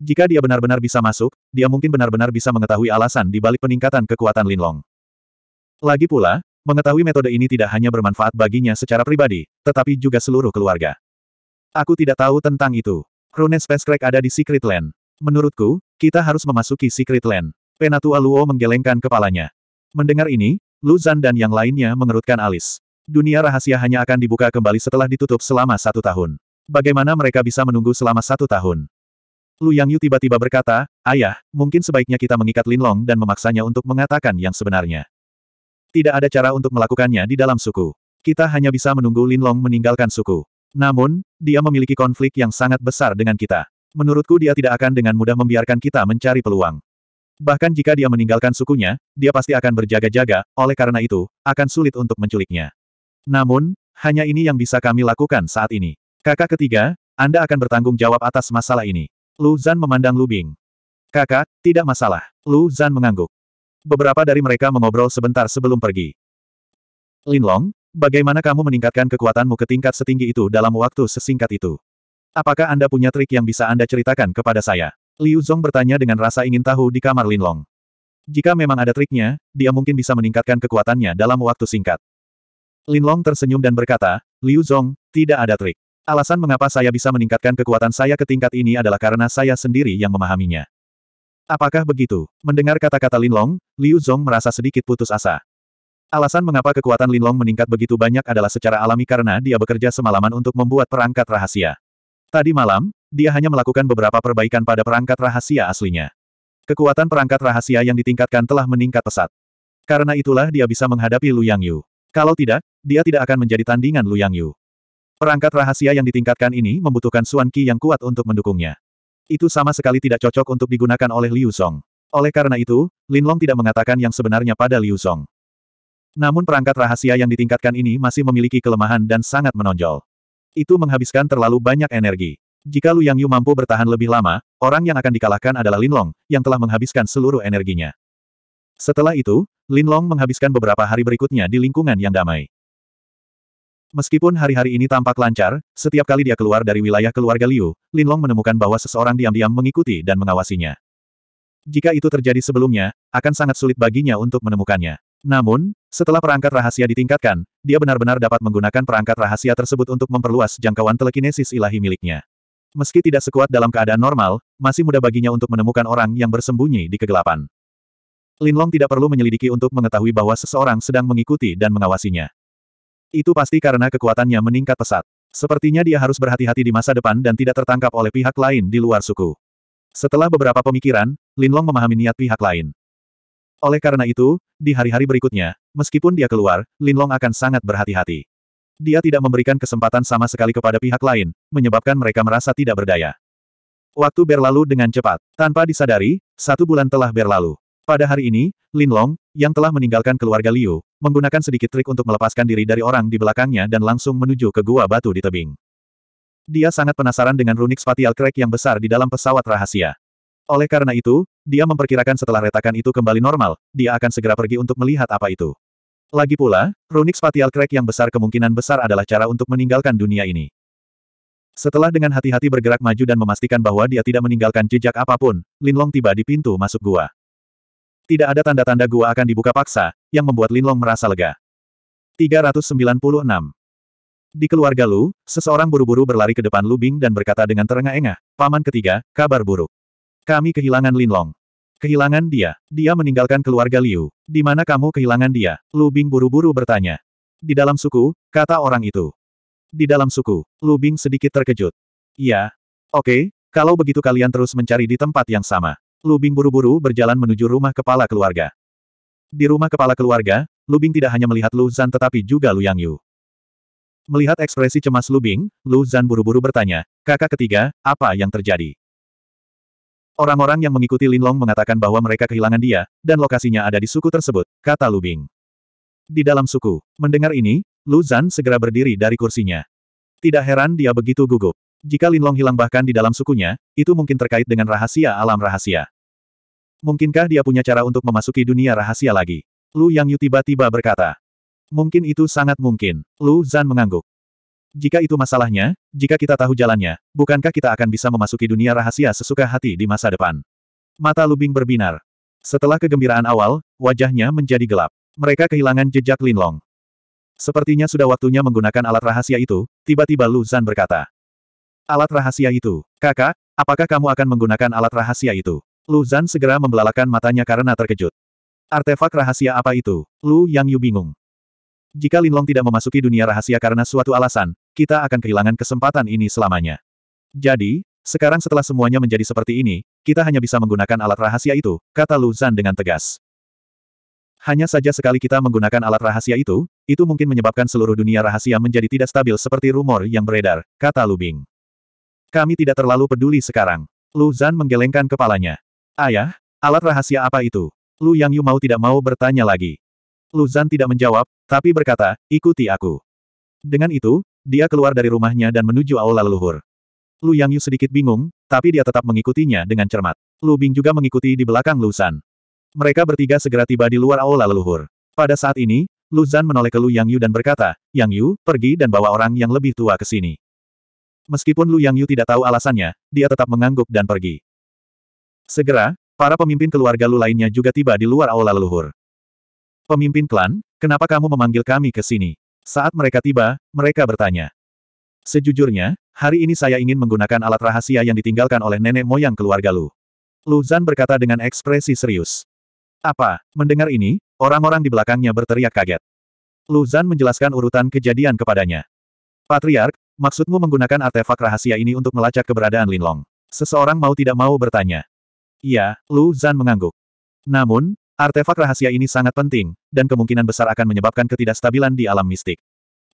Speaker 1: Jika dia benar-benar bisa masuk, dia mungkin benar-benar bisa mengetahui alasan di balik peningkatan kekuatan Linlong. Lagi pula, mengetahui metode ini tidak hanya bermanfaat baginya secara pribadi, tetapi juga seluruh keluarga. Aku tidak tahu tentang itu. Rune Space Crack ada di Secret Land. Menurutku, kita harus memasuki Secret Land. Penatua Luo menggelengkan kepalanya. Mendengar ini, Lu Zan dan yang lainnya mengerutkan alis. Dunia rahasia hanya akan dibuka kembali setelah ditutup selama satu tahun. Bagaimana mereka bisa menunggu selama satu tahun? Lu Yang Yu tiba-tiba berkata, Ayah, mungkin sebaiknya kita mengikat Lin Long dan memaksanya untuk mengatakan yang sebenarnya. Tidak ada cara untuk melakukannya di dalam suku. Kita hanya bisa menunggu Lin Long meninggalkan suku. Namun, dia memiliki konflik yang sangat besar dengan kita. Menurutku dia tidak akan dengan mudah membiarkan kita mencari peluang. Bahkan jika dia meninggalkan sukunya, dia pasti akan berjaga-jaga, oleh karena itu, akan sulit untuk menculiknya. Namun, hanya ini yang bisa kami lakukan saat ini. Kakak ketiga, Anda akan bertanggung jawab atas masalah ini. Lu Zan memandang Lu Bing. Kakak, tidak masalah. Lu Zan mengangguk. Beberapa dari mereka mengobrol sebentar sebelum pergi. Linlong, bagaimana kamu meningkatkan kekuatanmu ke tingkat setinggi itu dalam waktu sesingkat itu? Apakah Anda punya trik yang bisa Anda ceritakan kepada saya? Liu Zong bertanya dengan rasa ingin tahu di kamar Linlong. Jika memang ada triknya, dia mungkin bisa meningkatkan kekuatannya dalam waktu singkat. Linlong tersenyum dan berkata, Liu Zong, tidak ada trik. Alasan mengapa saya bisa meningkatkan kekuatan saya ke tingkat ini adalah karena saya sendiri yang memahaminya. Apakah begitu? Mendengar kata-kata Linlong, Liu Zong merasa sedikit putus asa. Alasan mengapa kekuatan Linlong meningkat begitu banyak adalah secara alami karena dia bekerja semalaman untuk membuat perangkat rahasia. Tadi malam, dia hanya melakukan beberapa perbaikan pada perangkat rahasia aslinya. Kekuatan perangkat rahasia yang ditingkatkan telah meningkat pesat. Karena itulah dia bisa menghadapi Lu Yang Yu. Kalau tidak, dia tidak akan menjadi tandingan Lu Yang Yu. Perangkat rahasia yang ditingkatkan ini membutuhkan Suan Qi yang kuat untuk mendukungnya. Itu sama sekali tidak cocok untuk digunakan oleh Liu Song. Oleh karena itu, Lin Long tidak mengatakan yang sebenarnya pada Liu Song. Namun perangkat rahasia yang ditingkatkan ini masih memiliki kelemahan dan sangat menonjol. Itu menghabiskan terlalu banyak energi. Jika Lu Yang Yu mampu bertahan lebih lama, orang yang akan dikalahkan adalah Lin Long, yang telah menghabiskan seluruh energinya. Setelah itu, Lin Long menghabiskan beberapa hari berikutnya di lingkungan yang damai. Meskipun hari-hari ini tampak lancar, setiap kali dia keluar dari wilayah keluarga Liu, Lin Long menemukan bahwa seseorang diam-diam mengikuti dan mengawasinya. Jika itu terjadi sebelumnya, akan sangat sulit baginya untuk menemukannya. Namun, setelah perangkat rahasia ditingkatkan, dia benar-benar dapat menggunakan perangkat rahasia tersebut untuk memperluas jangkauan telekinesis ilahi miliknya. Meski tidak sekuat dalam keadaan normal, masih mudah baginya untuk menemukan orang yang bersembunyi di kegelapan. Linlong tidak perlu menyelidiki untuk mengetahui bahwa seseorang sedang mengikuti dan mengawasinya. Itu pasti karena kekuatannya meningkat pesat. Sepertinya dia harus berhati-hati di masa depan dan tidak tertangkap oleh pihak lain di luar suku. Setelah beberapa pemikiran, Linlong memahami niat pihak lain. Oleh karena itu, di hari-hari berikutnya, meskipun dia keluar, Linlong akan sangat berhati-hati. Dia tidak memberikan kesempatan sama sekali kepada pihak lain, menyebabkan mereka merasa tidak berdaya. Waktu berlalu dengan cepat. Tanpa disadari, satu bulan telah berlalu. Pada hari ini, Linlong, yang telah meninggalkan keluarga Liu, menggunakan sedikit trik untuk melepaskan diri dari orang di belakangnya dan langsung menuju ke gua batu di tebing. Dia sangat penasaran dengan runik spatial crack yang besar di dalam pesawat rahasia. Oleh karena itu, dia memperkirakan setelah retakan itu kembali normal, dia akan segera pergi untuk melihat apa itu. Lagi pula, runik spatial crack yang besar kemungkinan besar adalah cara untuk meninggalkan dunia ini. Setelah dengan hati-hati bergerak maju dan memastikan bahwa dia tidak meninggalkan jejak apapun, Linlong tiba di pintu masuk gua. Tidak ada tanda-tanda gua akan dibuka paksa, yang membuat Linlong merasa lega. 396. Di keluarga Lu, seseorang buru-buru berlari ke depan Lu Bing dan berkata dengan terengah-engah, Paman ketiga, kabar buruk. Kami kehilangan Linlong. Kehilangan dia. Dia meninggalkan keluarga Liu. Di mana kamu kehilangan dia? Lu Bing buru-buru bertanya. Di dalam suku, kata orang itu. Di dalam suku, Lu Bing sedikit terkejut. Iya. Oke, kalau begitu kalian terus mencari di tempat yang sama. Lu Bing buru-buru berjalan menuju rumah kepala keluarga. Di rumah kepala keluarga, Lu Bing tidak hanya melihat Lu Zan tetapi juga Lu Yang Yu. Melihat ekspresi cemas Lu Bing, Lu Zan buru-buru bertanya, kakak ketiga, apa yang terjadi? Orang-orang yang mengikuti Linlong mengatakan bahwa mereka kehilangan dia, dan lokasinya ada di suku tersebut, kata Lu Bing. Di dalam suku, mendengar ini, Lu Zan segera berdiri dari kursinya. Tidak heran dia begitu gugup. Jika Linlong hilang bahkan di dalam sukunya, itu mungkin terkait dengan rahasia alam rahasia. Mungkinkah dia punya cara untuk memasuki dunia rahasia lagi? Lu Yang Yu tiba-tiba berkata. Mungkin itu sangat mungkin. Lu Zan mengangguk. Jika itu masalahnya, jika kita tahu jalannya, bukankah kita akan bisa memasuki dunia rahasia sesuka hati di masa depan? Mata Lubing berbinar. Setelah kegembiraan awal, wajahnya menjadi gelap. Mereka kehilangan jejak Linlong. Sepertinya sudah waktunya menggunakan alat rahasia itu, tiba-tiba Lu Zan berkata. Alat rahasia itu, kakak, apakah kamu akan menggunakan alat rahasia itu? Lu Zan segera membelalakan matanya karena terkejut. Artefak rahasia apa itu? Lu Yang Yu bingung. Jika Linlong tidak memasuki dunia rahasia karena suatu alasan, kita akan kehilangan kesempatan ini selamanya. Jadi, sekarang setelah semuanya menjadi seperti ini, kita hanya bisa menggunakan alat rahasia itu, kata Lu Zan dengan tegas. Hanya saja sekali kita menggunakan alat rahasia itu, itu mungkin menyebabkan seluruh dunia rahasia menjadi tidak stabil seperti rumor yang beredar, kata Lu Bing. Kami tidak terlalu peduli sekarang. Lu Zan menggelengkan kepalanya. Ayah, alat rahasia apa itu? Lu Yang Yu mau tidak mau bertanya lagi. Luzan tidak menjawab, tapi berkata, ikuti aku. Dengan itu, dia keluar dari rumahnya dan menuju aula leluhur. Lu Yang Yu sedikit bingung, tapi dia tetap mengikutinya dengan cermat. Lu Bing juga mengikuti di belakang Luzan. Mereka bertiga segera tiba di luar aula leluhur. Pada saat ini, Luzan menoleh ke Lu Yang Yu dan berkata, Yang Yu, pergi dan bawa orang yang lebih tua ke sini. Meskipun Lu Yang Yu tidak tahu alasannya, dia tetap mengangguk dan pergi. Segera, para pemimpin keluarga Lu lainnya juga tiba di luar aula leluhur. Pemimpin klan, kenapa kamu memanggil kami ke sini? Saat mereka tiba, mereka bertanya. Sejujurnya, hari ini saya ingin menggunakan alat rahasia yang ditinggalkan oleh nenek moyang keluarga Lu. Lu Zan berkata dengan ekspresi serius. Apa? Mendengar ini, orang-orang di belakangnya berteriak kaget. Lu Zan menjelaskan urutan kejadian kepadanya. Patriark, maksudmu menggunakan artefak rahasia ini untuk melacak keberadaan Linlong? Seseorang mau tidak mau bertanya. Iya, Lu Zan mengangguk. Namun, Artefak rahasia ini sangat penting, dan kemungkinan besar akan menyebabkan ketidakstabilan di alam mistik.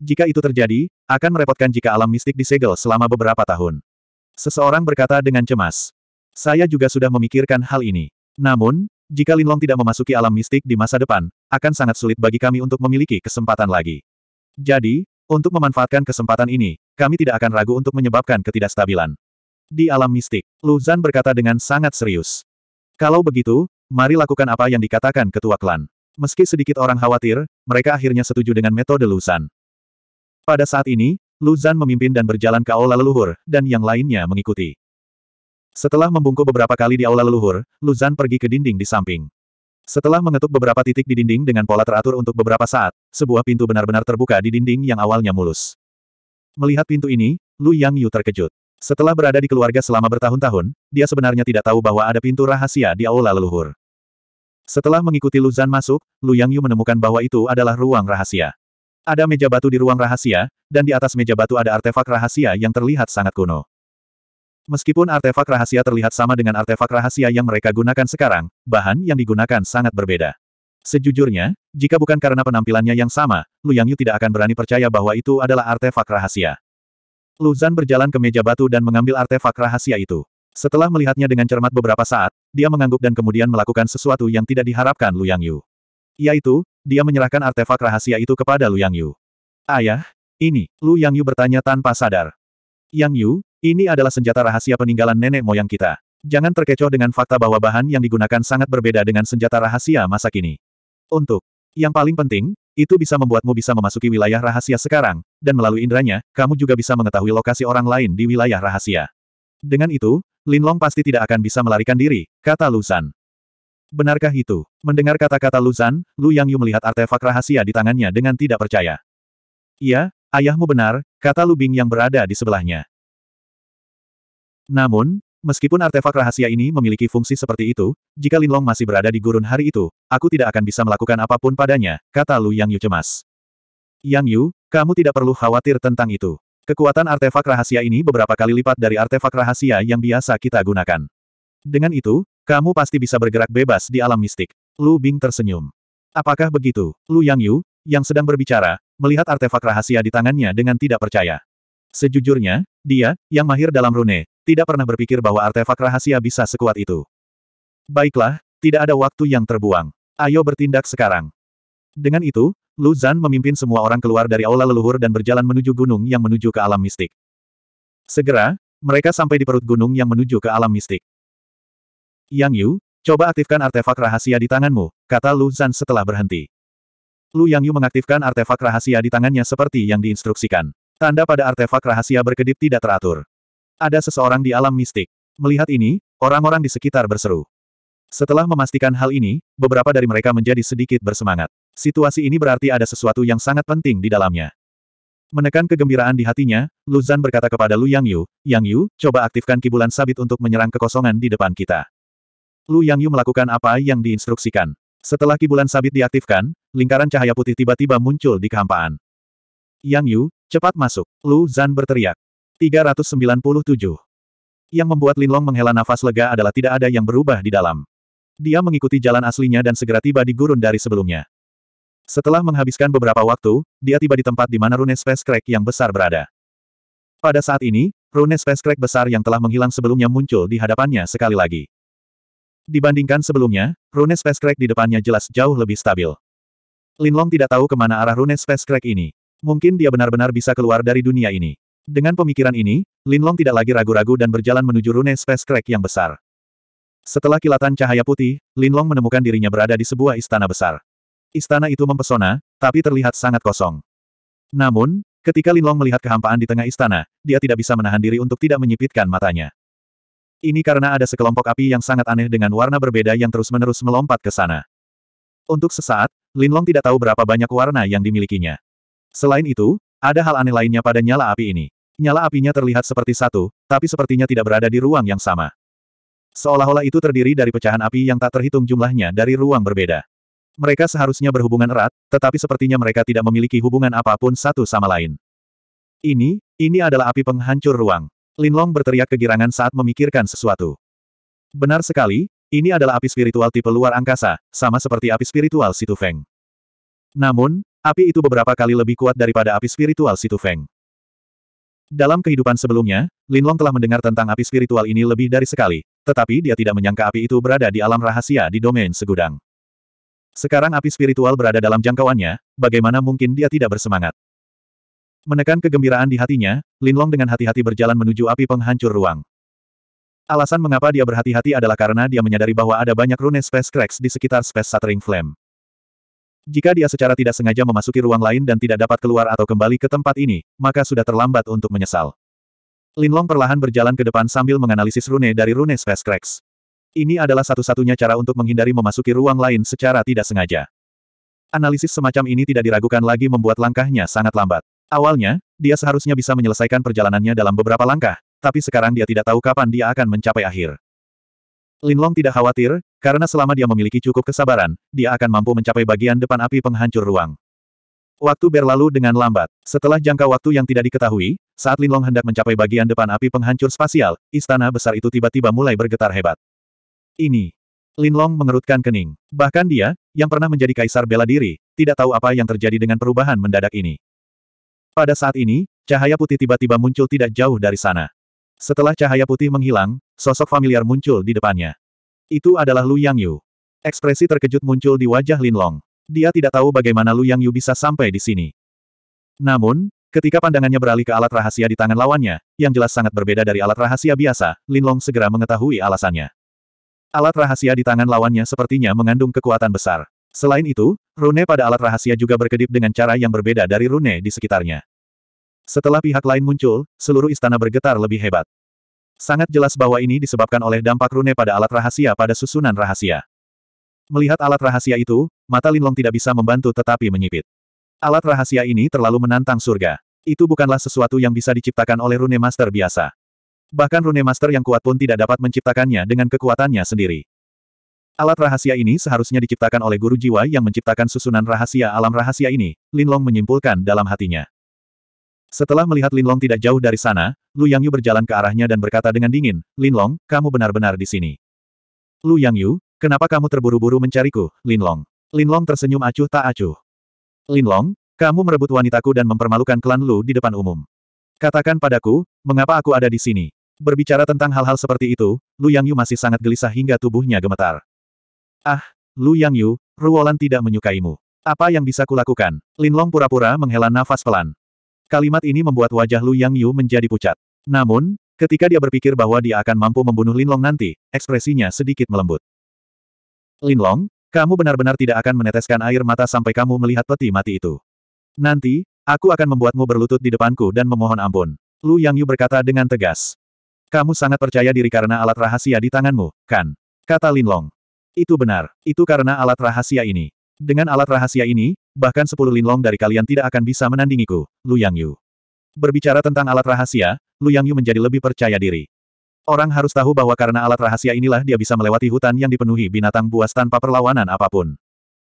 Speaker 1: Jika itu terjadi, akan merepotkan jika alam mistik disegel selama beberapa tahun. Seseorang berkata dengan cemas. Saya juga sudah memikirkan hal ini. Namun, jika Linlong tidak memasuki alam mistik di masa depan, akan sangat sulit bagi kami untuk memiliki kesempatan lagi. Jadi, untuk memanfaatkan kesempatan ini, kami tidak akan ragu untuk menyebabkan ketidakstabilan. Di alam mistik, Luzan berkata dengan sangat serius. Kalau begitu, Mari lakukan apa yang dikatakan ketua klan. Meski sedikit orang khawatir, mereka akhirnya setuju dengan metode Luzan. Pada saat ini, Luzan memimpin dan berjalan ke aula leluhur, dan yang lainnya mengikuti. Setelah membungkuk beberapa kali di aula leluhur, Luzan pergi ke dinding di samping. Setelah mengetuk beberapa titik di dinding dengan pola teratur untuk beberapa saat, sebuah pintu benar-benar terbuka di dinding yang awalnya mulus. Melihat pintu ini, Lu Yang Yu terkejut. Setelah berada di keluarga selama bertahun-tahun, dia sebenarnya tidak tahu bahwa ada pintu rahasia di aula leluhur. Setelah mengikuti Luzan masuk, Lu Yang Yu menemukan bahwa itu adalah ruang rahasia. Ada meja batu di ruang rahasia, dan di atas meja batu ada artefak rahasia yang terlihat sangat kuno. Meskipun artefak rahasia terlihat sama dengan artefak rahasia yang mereka gunakan sekarang, bahan yang digunakan sangat berbeda. Sejujurnya, jika bukan karena penampilannya yang sama, Lu Yang Yu tidak akan berani percaya bahwa itu adalah artefak rahasia. Lu Zan berjalan ke meja batu dan mengambil artefak rahasia itu. Setelah melihatnya dengan cermat beberapa saat, dia mengangguk dan kemudian melakukan sesuatu yang tidak diharapkan Lu Yang Yu. Yaitu, dia menyerahkan artefak rahasia itu kepada Lu Yang Yu. Ayah, ini, Lu Yang Yu bertanya tanpa sadar. Yang Yu, ini adalah senjata rahasia peninggalan nenek moyang kita. Jangan terkecoh dengan fakta bahwa bahan yang digunakan sangat berbeda dengan senjata rahasia masa kini. Untuk yang paling penting, itu bisa membuatmu bisa memasuki wilayah rahasia sekarang, dan melalui indranya, kamu juga bisa mengetahui lokasi orang lain di wilayah rahasia. Dengan itu, Linlong pasti tidak akan bisa melarikan diri, kata Luzan. Benarkah itu? Mendengar kata-kata Luzan, Lu Yang Yu melihat artefak rahasia di tangannya dengan tidak percaya. Iya, ayahmu benar, kata Lu Bing yang berada di sebelahnya. Namun, meskipun artefak rahasia ini memiliki fungsi seperti itu, jika Linlong masih berada di gurun hari itu, aku tidak akan bisa melakukan apapun padanya, kata Lu Yang Yu cemas. Yang Yu, kamu tidak perlu khawatir tentang itu. Kekuatan artefak rahasia ini beberapa kali lipat dari artefak rahasia yang biasa kita gunakan. Dengan itu, kamu pasti bisa bergerak bebas di alam mistik. Lu Bing tersenyum. Apakah begitu? Lu Yang Yu, yang sedang berbicara, melihat artefak rahasia di tangannya dengan tidak percaya. Sejujurnya, dia, yang mahir dalam rune, tidak pernah berpikir bahwa artefak rahasia bisa sekuat itu. Baiklah, tidak ada waktu yang terbuang. Ayo bertindak sekarang. Dengan itu, Lu Zan memimpin semua orang keluar dari aula leluhur dan berjalan menuju gunung yang menuju ke alam mistik. Segera, mereka sampai di perut gunung yang menuju ke alam mistik. Yang Yu, coba aktifkan artefak rahasia di tanganmu, kata Lu Zan setelah berhenti. Lu Yang Yu mengaktifkan artefak rahasia di tangannya seperti yang diinstruksikan. Tanda pada artefak rahasia berkedip tidak teratur. Ada seseorang di alam mistik. Melihat ini, orang-orang di sekitar berseru. Setelah memastikan hal ini, beberapa dari mereka menjadi sedikit bersemangat. Situasi ini berarti ada sesuatu yang sangat penting di dalamnya. Menekan kegembiraan di hatinya, Lu Luzan berkata kepada Lu Yang Yu, Yang Yu, coba aktifkan kibulan sabit untuk menyerang kekosongan di depan kita. Lu Yang Yu melakukan apa yang diinstruksikan. Setelah kibulan sabit diaktifkan, lingkaran cahaya putih tiba-tiba muncul di kehampaan. Yang Yu, cepat masuk. Lu Zan berteriak. 397. Yang membuat Lin Long menghela nafas lega adalah tidak ada yang berubah di dalam. Dia mengikuti jalan aslinya dan segera tiba di gurun dari sebelumnya. Setelah menghabiskan beberapa waktu, dia tiba di tempat di mana rune space crack yang besar berada. Pada saat ini, rune space crack besar yang telah menghilang sebelumnya muncul di hadapannya sekali lagi. Dibandingkan sebelumnya, rune space crack di depannya jelas jauh lebih stabil. Linlong tidak tahu kemana arah rune space crack ini. Mungkin dia benar-benar bisa keluar dari dunia ini. Dengan pemikiran ini, Linlong tidak lagi ragu-ragu dan berjalan menuju rune space crack yang besar. Setelah kilatan cahaya putih, Linlong menemukan dirinya berada di sebuah istana besar. Istana itu mempesona, tapi terlihat sangat kosong. Namun, ketika Linlong melihat kehampaan di tengah istana, dia tidak bisa menahan diri untuk tidak menyipitkan matanya. Ini karena ada sekelompok api yang sangat aneh dengan warna berbeda yang terus-menerus melompat ke sana. Untuk sesaat, Linlong tidak tahu berapa banyak warna yang dimilikinya. Selain itu, ada hal aneh lainnya pada nyala api ini. Nyala apinya terlihat seperti satu, tapi sepertinya tidak berada di ruang yang sama. Seolah-olah itu terdiri dari pecahan api yang tak terhitung jumlahnya dari ruang berbeda. Mereka seharusnya berhubungan erat, tetapi sepertinya mereka tidak memiliki hubungan apapun satu sama lain. Ini, ini adalah api penghancur ruang. Linlong berteriak kegirangan saat memikirkan sesuatu. Benar sekali, ini adalah api spiritual tipe luar angkasa, sama seperti api spiritual Situ Feng. Namun, api itu beberapa kali lebih kuat daripada api spiritual Situ Feng. Dalam kehidupan sebelumnya, Linlong telah mendengar tentang api spiritual ini lebih dari sekali, tetapi dia tidak menyangka api itu berada di alam rahasia di domain segudang. Sekarang api spiritual berada dalam jangkauannya, bagaimana mungkin dia tidak bersemangat? Menekan kegembiraan di hatinya, Linlong dengan hati-hati berjalan menuju api penghancur ruang. Alasan mengapa dia berhati-hati adalah karena dia menyadari bahwa ada banyak rune space cracks di sekitar space shattering flame. Jika dia secara tidak sengaja memasuki ruang lain dan tidak dapat keluar atau kembali ke tempat ini, maka sudah terlambat untuk menyesal. Linlong perlahan berjalan ke depan sambil menganalisis rune dari rune space cracks. Ini adalah satu-satunya cara untuk menghindari memasuki ruang lain secara tidak sengaja. Analisis semacam ini tidak diragukan lagi membuat langkahnya sangat lambat. Awalnya, dia seharusnya bisa menyelesaikan perjalanannya dalam beberapa langkah, tapi sekarang dia tidak tahu kapan dia akan mencapai akhir. Linlong tidak khawatir, karena selama dia memiliki cukup kesabaran, dia akan mampu mencapai bagian depan api penghancur ruang. Waktu berlalu dengan lambat. Setelah jangka waktu yang tidak diketahui, saat Linlong hendak mencapai bagian depan api penghancur spasial, istana besar itu tiba-tiba mulai bergetar hebat ini. Linlong mengerutkan kening. Bahkan dia, yang pernah menjadi kaisar bela diri, tidak tahu apa yang terjadi dengan perubahan mendadak ini. Pada saat ini, cahaya putih tiba-tiba muncul tidak jauh dari sana. Setelah cahaya putih menghilang, sosok familiar muncul di depannya. Itu adalah Lu Yang Yu. Ekspresi terkejut muncul di wajah Linlong. Dia tidak tahu bagaimana Lu Yang Yu bisa sampai di sini. Namun, ketika pandangannya beralih ke alat rahasia di tangan lawannya, yang jelas sangat berbeda dari alat rahasia biasa, Linlong segera mengetahui alasannya. Alat rahasia di tangan lawannya sepertinya mengandung kekuatan besar. Selain itu, rune pada alat rahasia juga berkedip dengan cara yang berbeda dari rune di sekitarnya. Setelah pihak lain muncul, seluruh istana bergetar lebih hebat. Sangat jelas bahwa ini disebabkan oleh dampak rune pada alat rahasia pada susunan rahasia. Melihat alat rahasia itu, mata Linlong tidak bisa membantu tetapi menyipit. Alat rahasia ini terlalu menantang surga. Itu bukanlah sesuatu yang bisa diciptakan oleh rune master biasa. Bahkan rune master yang kuat pun tidak dapat menciptakannya dengan kekuatannya sendiri. Alat rahasia ini seharusnya diciptakan oleh guru jiwa yang menciptakan susunan rahasia alam rahasia ini, Linlong menyimpulkan dalam hatinya. Setelah melihat Linlong tidak jauh dari sana, Lu Yang Yu berjalan ke arahnya dan berkata dengan dingin, Linlong, kamu benar-benar di sini. Lu Yang Yu, kenapa kamu terburu-buru mencariku, Linlong? Linlong tersenyum acuh tak acuh. Linlong, kamu merebut wanitaku dan mempermalukan klan Lu di depan umum. Katakan padaku, mengapa aku ada di sini? Berbicara tentang hal-hal seperti itu, Lu Yang Yu masih sangat gelisah hingga tubuhnya gemetar. Ah, Lu Yang Yu, Ruolan tidak menyukaimu. Apa yang bisa kulakukan? Linlong pura-pura menghela nafas pelan. Kalimat ini membuat wajah Lu Yang Yu menjadi pucat. Namun, ketika dia berpikir bahwa dia akan mampu membunuh Linlong nanti, ekspresinya sedikit melembut. Linlong, kamu benar-benar tidak akan meneteskan air mata sampai kamu melihat peti mati itu. Nanti, Aku akan membuatmu berlutut di depanku dan memohon ampun. Lu Yang Yu berkata dengan tegas. Kamu sangat percaya diri karena alat rahasia di tanganmu, kan? Kata Lin Long. Itu benar, itu karena alat rahasia ini. Dengan alat rahasia ini, bahkan sepuluh Linlong dari kalian tidak akan bisa menandingiku, Lu Yang Yu. Berbicara tentang alat rahasia, Lu Yang Yu menjadi lebih percaya diri. Orang harus tahu bahwa karena alat rahasia inilah dia bisa melewati hutan yang dipenuhi binatang buas tanpa perlawanan apapun.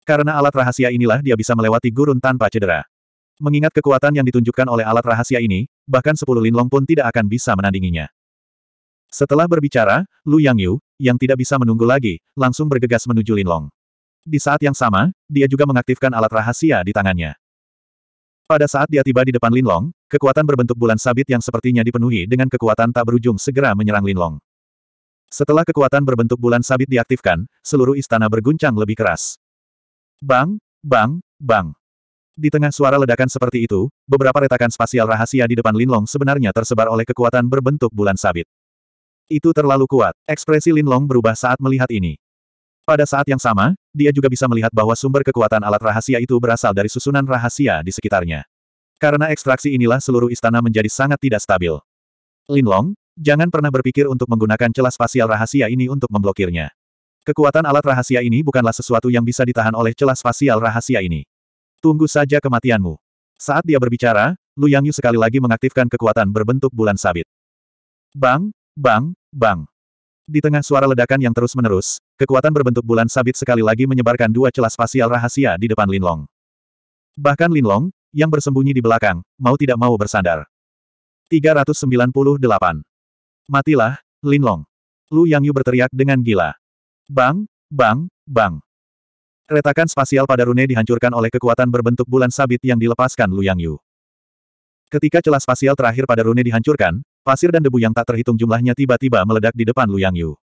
Speaker 1: Karena alat rahasia inilah dia bisa melewati gurun tanpa cedera. Mengingat kekuatan yang ditunjukkan oleh alat rahasia ini, bahkan sepuluh linlong pun tidak akan bisa menandinginya. Setelah berbicara, Lu Yang Yu, yang tidak bisa menunggu lagi, langsung bergegas menuju linlong. Di saat yang sama, dia juga mengaktifkan alat rahasia di tangannya. Pada saat dia tiba di depan Linlong, kekuatan berbentuk bulan sabit yang sepertinya dipenuhi dengan kekuatan tak berujung segera menyerang Linlong. Setelah kekuatan berbentuk bulan sabit diaktifkan, seluruh istana berguncang lebih keras. Bang, bang, bang. Di tengah suara ledakan seperti itu, beberapa retakan spasial rahasia di depan Linlong sebenarnya tersebar oleh kekuatan berbentuk bulan sabit. Itu terlalu kuat. Ekspresi Linlong berubah saat melihat ini. Pada saat yang sama, dia juga bisa melihat bahwa sumber kekuatan alat rahasia itu berasal dari susunan rahasia di sekitarnya. Karena ekstraksi inilah seluruh istana menjadi sangat tidak stabil. Linlong, jangan pernah berpikir untuk menggunakan celah spasial rahasia ini untuk memblokirnya. Kekuatan alat rahasia ini bukanlah sesuatu yang bisa ditahan oleh celah spasial rahasia ini. Tunggu saja kematianmu. Saat dia berbicara, Lu Yangyu sekali lagi mengaktifkan kekuatan berbentuk bulan sabit. Bang, bang, bang. Di tengah suara ledakan yang terus-menerus, kekuatan berbentuk bulan sabit sekali lagi menyebarkan dua celah spasial rahasia di depan Linlong. Bahkan Linlong, yang bersembunyi di belakang, mau tidak mau bersandar. 398. Matilah, Linlong. Lu Yangyu berteriak dengan gila. Bang, bang, bang. Retakan spasial pada rune dihancurkan oleh kekuatan berbentuk bulan sabit yang dilepaskan Luyang Yu. Ketika celah spasial terakhir pada rune dihancurkan, pasir dan debu yang tak terhitung jumlahnya tiba-tiba meledak di depan Luyang Yu.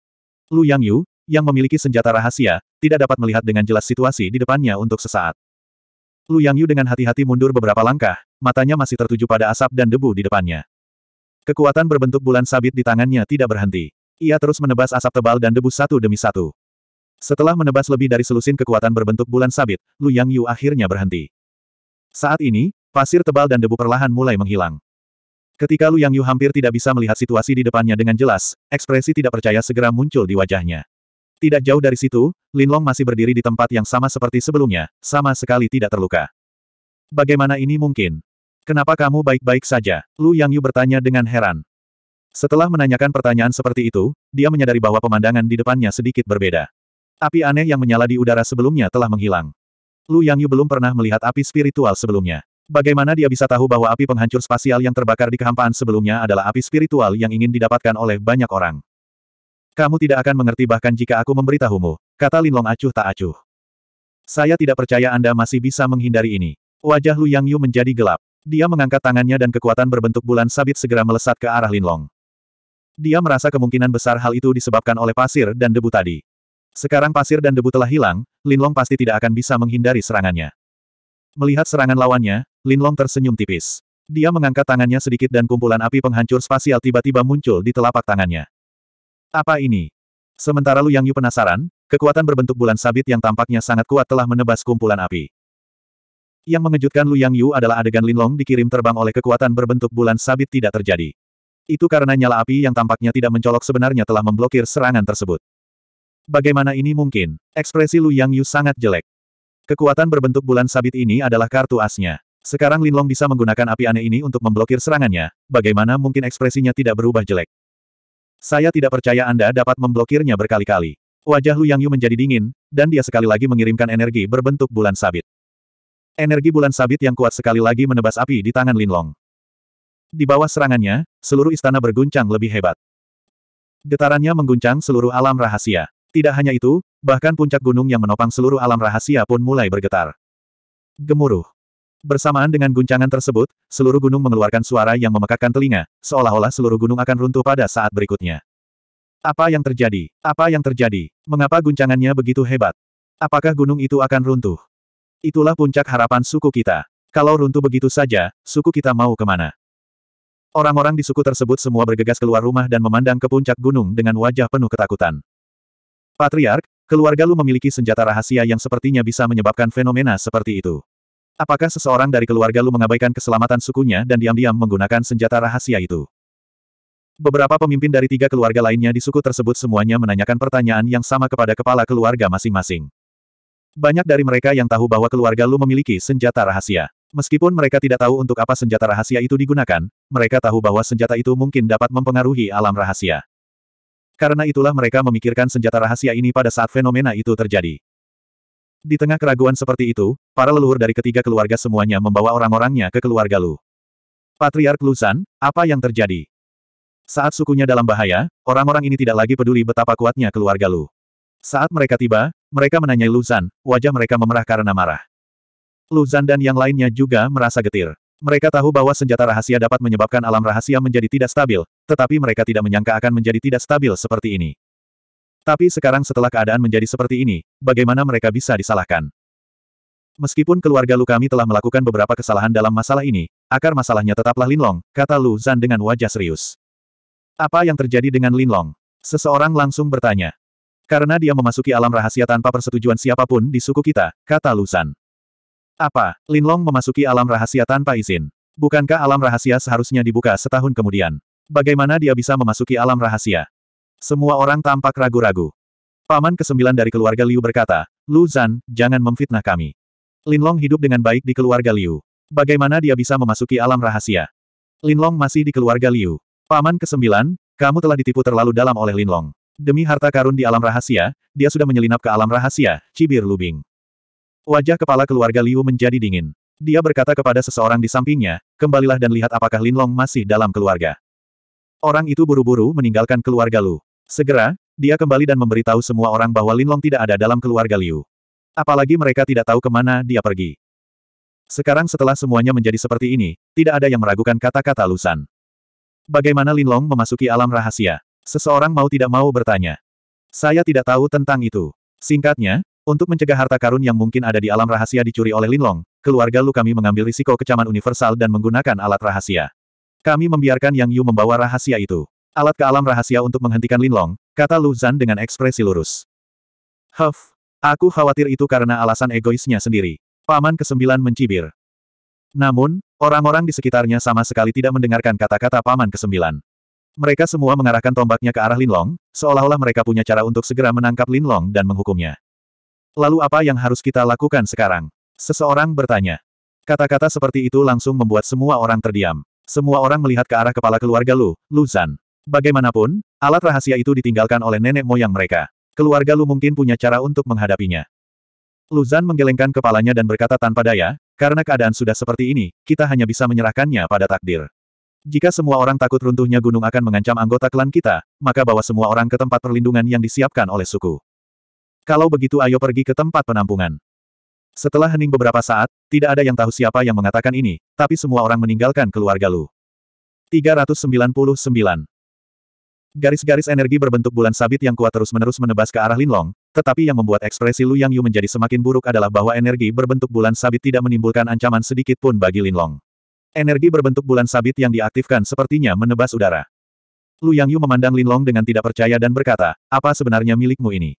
Speaker 1: Luyang Yu, yang memiliki senjata rahasia, tidak dapat melihat dengan jelas situasi di depannya untuk sesaat. Luyang Yu dengan hati-hati mundur beberapa langkah, matanya masih tertuju pada asap dan debu di depannya. Kekuatan berbentuk bulan sabit di tangannya tidak berhenti. Ia terus menebas asap tebal dan debu satu demi satu. Setelah menebas lebih dari selusin kekuatan berbentuk bulan sabit, Lu Yang Yu akhirnya berhenti. Saat ini, pasir tebal dan debu perlahan mulai menghilang. Ketika Lu Yang Yu hampir tidak bisa melihat situasi di depannya dengan jelas, ekspresi tidak percaya segera muncul di wajahnya. Tidak jauh dari situ, Lin Long masih berdiri di tempat yang sama seperti sebelumnya, sama sekali tidak terluka. Bagaimana ini mungkin? Kenapa kamu baik-baik saja? Lu Yang Yu bertanya dengan heran. Setelah menanyakan pertanyaan seperti itu, dia menyadari bahwa pemandangan di depannya sedikit berbeda. Api aneh yang menyala di udara sebelumnya telah menghilang. Lu Yang Yu belum pernah melihat api spiritual sebelumnya. Bagaimana dia bisa tahu bahwa api penghancur spasial yang terbakar di kehampaan sebelumnya adalah api spiritual yang ingin didapatkan oleh banyak orang? Kamu tidak akan mengerti bahkan jika aku memberitahumu, kata Linlong acuh tak acuh. Saya tidak percaya Anda masih bisa menghindari ini. Wajah Lu Yang Yu menjadi gelap. Dia mengangkat tangannya dan kekuatan berbentuk bulan sabit segera melesat ke arah Linlong. Dia merasa kemungkinan besar hal itu disebabkan oleh pasir dan debu tadi. Sekarang pasir dan debu telah hilang, Linlong pasti tidak akan bisa menghindari serangannya. Melihat serangan lawannya, Linlong tersenyum tipis. Dia mengangkat tangannya sedikit dan kumpulan api penghancur spasial tiba-tiba muncul di telapak tangannya. Apa ini? Sementara Lu Yang Yu penasaran, kekuatan berbentuk bulan sabit yang tampaknya sangat kuat telah menebas kumpulan api. Yang mengejutkan Lu Yang Yu adalah adegan Linlong dikirim terbang oleh kekuatan berbentuk bulan sabit tidak terjadi. Itu karena nyala api yang tampaknya tidak mencolok sebenarnya telah memblokir serangan tersebut. Bagaimana ini mungkin? Ekspresi Lu Yang Yu sangat jelek. Kekuatan berbentuk bulan sabit ini adalah kartu asnya. Sekarang Linlong bisa menggunakan api aneh ini untuk memblokir serangannya, bagaimana mungkin ekspresinya tidak berubah jelek? Saya tidak percaya Anda dapat memblokirnya berkali-kali. Wajah Lu Yang Yu menjadi dingin, dan dia sekali lagi mengirimkan energi berbentuk bulan sabit. Energi bulan sabit yang kuat sekali lagi menebas api di tangan Linlong. Di bawah serangannya, seluruh istana berguncang lebih hebat. Getarannya mengguncang seluruh alam rahasia. Tidak hanya itu, bahkan puncak gunung yang menopang seluruh alam rahasia pun mulai bergetar. Gemuruh. Bersamaan dengan guncangan tersebut, seluruh gunung mengeluarkan suara yang memekakkan telinga, seolah-olah seluruh gunung akan runtuh pada saat berikutnya. Apa yang terjadi? Apa yang terjadi? Mengapa guncangannya begitu hebat? Apakah gunung itu akan runtuh? Itulah puncak harapan suku kita. Kalau runtuh begitu saja, suku kita mau kemana? Orang-orang di suku tersebut semua bergegas keluar rumah dan memandang ke puncak gunung dengan wajah penuh ketakutan. Patriark, keluarga Lu memiliki senjata rahasia yang sepertinya bisa menyebabkan fenomena seperti itu. Apakah seseorang dari keluarga Lu mengabaikan keselamatan sukunya dan diam-diam menggunakan senjata rahasia itu? Beberapa pemimpin dari tiga keluarga lainnya di suku tersebut semuanya menanyakan pertanyaan yang sama kepada kepala keluarga masing-masing. Banyak dari mereka yang tahu bahwa keluarga Lu memiliki senjata rahasia. Meskipun mereka tidak tahu untuk apa senjata rahasia itu digunakan, mereka tahu bahwa senjata itu mungkin dapat mempengaruhi alam rahasia. Karena itulah mereka memikirkan senjata rahasia ini pada saat fenomena itu terjadi. Di tengah keraguan seperti itu, para leluhur dari ketiga keluarga semuanya membawa orang-orangnya ke keluarga Lu. Patriark Lusan, apa yang terjadi? Saat sukunya dalam bahaya, orang-orang ini tidak lagi peduli betapa kuatnya keluarga Lu. Saat mereka tiba, mereka menanyai Lusan, wajah mereka memerah karena marah. Lusan dan yang lainnya juga merasa getir. Mereka tahu bahwa senjata rahasia dapat menyebabkan alam rahasia menjadi tidak stabil, tetapi mereka tidak menyangka akan menjadi tidak stabil seperti ini. Tapi sekarang setelah keadaan menjadi seperti ini, bagaimana mereka bisa disalahkan? Meskipun keluarga Lu kami telah melakukan beberapa kesalahan dalam masalah ini, akar masalahnya tetaplah Linlong, kata Lu Zan dengan wajah serius. Apa yang terjadi dengan Linlong? Seseorang langsung bertanya. Karena dia memasuki alam rahasia tanpa persetujuan siapapun di suku kita, kata Lu Zan. Apa? Lin Long memasuki alam rahasia tanpa izin. Bukankah alam rahasia seharusnya dibuka setahun kemudian? Bagaimana dia bisa memasuki alam rahasia? Semua orang tampak ragu-ragu. Paman ke kesembilan dari keluarga Liu berkata, Lu Zan, jangan memfitnah kami. Lin Long hidup dengan baik di keluarga Liu. Bagaimana dia bisa memasuki alam rahasia? Lin Long masih di keluarga Liu. Paman ke kesembilan, kamu telah ditipu terlalu dalam oleh Lin Long. Demi harta karun di alam rahasia, dia sudah menyelinap ke alam rahasia, cibir Lubing. Wajah kepala keluarga Liu menjadi dingin. Dia berkata kepada seseorang di sampingnya, kembalilah dan lihat apakah Linlong masih dalam keluarga. Orang itu buru-buru meninggalkan keluarga Lu. Segera, dia kembali dan memberitahu semua orang bahwa Linlong tidak ada dalam keluarga Liu. Apalagi mereka tidak tahu kemana dia pergi. Sekarang setelah semuanya menjadi seperti ini, tidak ada yang meragukan kata-kata Lusan. Bagaimana Linlong memasuki alam rahasia? Seseorang mau tidak mau bertanya. Saya tidak tahu tentang itu. Singkatnya, untuk mencegah harta karun yang mungkin ada di alam rahasia dicuri oleh Linlong, keluarga Lu kami mengambil risiko kecaman universal dan menggunakan alat rahasia. Kami membiarkan Yang Yu membawa rahasia itu. Alat ke alam rahasia untuk menghentikan Linlong, kata Lu Zan dengan ekspresi lurus. Huff, aku khawatir itu karena alasan egoisnya sendiri. Paman kesembilan mencibir. Namun, orang-orang di sekitarnya sama sekali tidak mendengarkan kata-kata Paman kesembilan. Mereka semua mengarahkan tombaknya ke arah Linlong, seolah-olah mereka punya cara untuk segera menangkap Linlong dan menghukumnya. Lalu apa yang harus kita lakukan sekarang? Seseorang bertanya. Kata-kata seperti itu langsung membuat semua orang terdiam. Semua orang melihat ke arah kepala keluarga Lu, Lu Zan. Bagaimanapun, alat rahasia itu ditinggalkan oleh nenek moyang mereka. Keluarga Lu mungkin punya cara untuk menghadapinya. Lu Zan menggelengkan kepalanya dan berkata tanpa daya, karena keadaan sudah seperti ini, kita hanya bisa menyerahkannya pada takdir. Jika semua orang takut runtuhnya gunung akan mengancam anggota klan kita, maka bawa semua orang ke tempat perlindungan yang disiapkan oleh suku. Kalau begitu ayo pergi ke tempat penampungan. Setelah hening beberapa saat, tidak ada yang tahu siapa yang mengatakan ini, tapi semua orang meninggalkan keluarga Lu. 399. Garis-garis energi berbentuk bulan sabit yang kuat terus-menerus menebas ke arah Linlong, tetapi yang membuat ekspresi Lu Yang Yu menjadi semakin buruk adalah bahwa energi berbentuk bulan sabit tidak menimbulkan ancaman sedikit pun bagi Linlong. Energi berbentuk bulan sabit yang diaktifkan sepertinya menebas udara. Lu Yang Yu memandang Linlong dengan tidak percaya dan berkata, apa sebenarnya milikmu ini?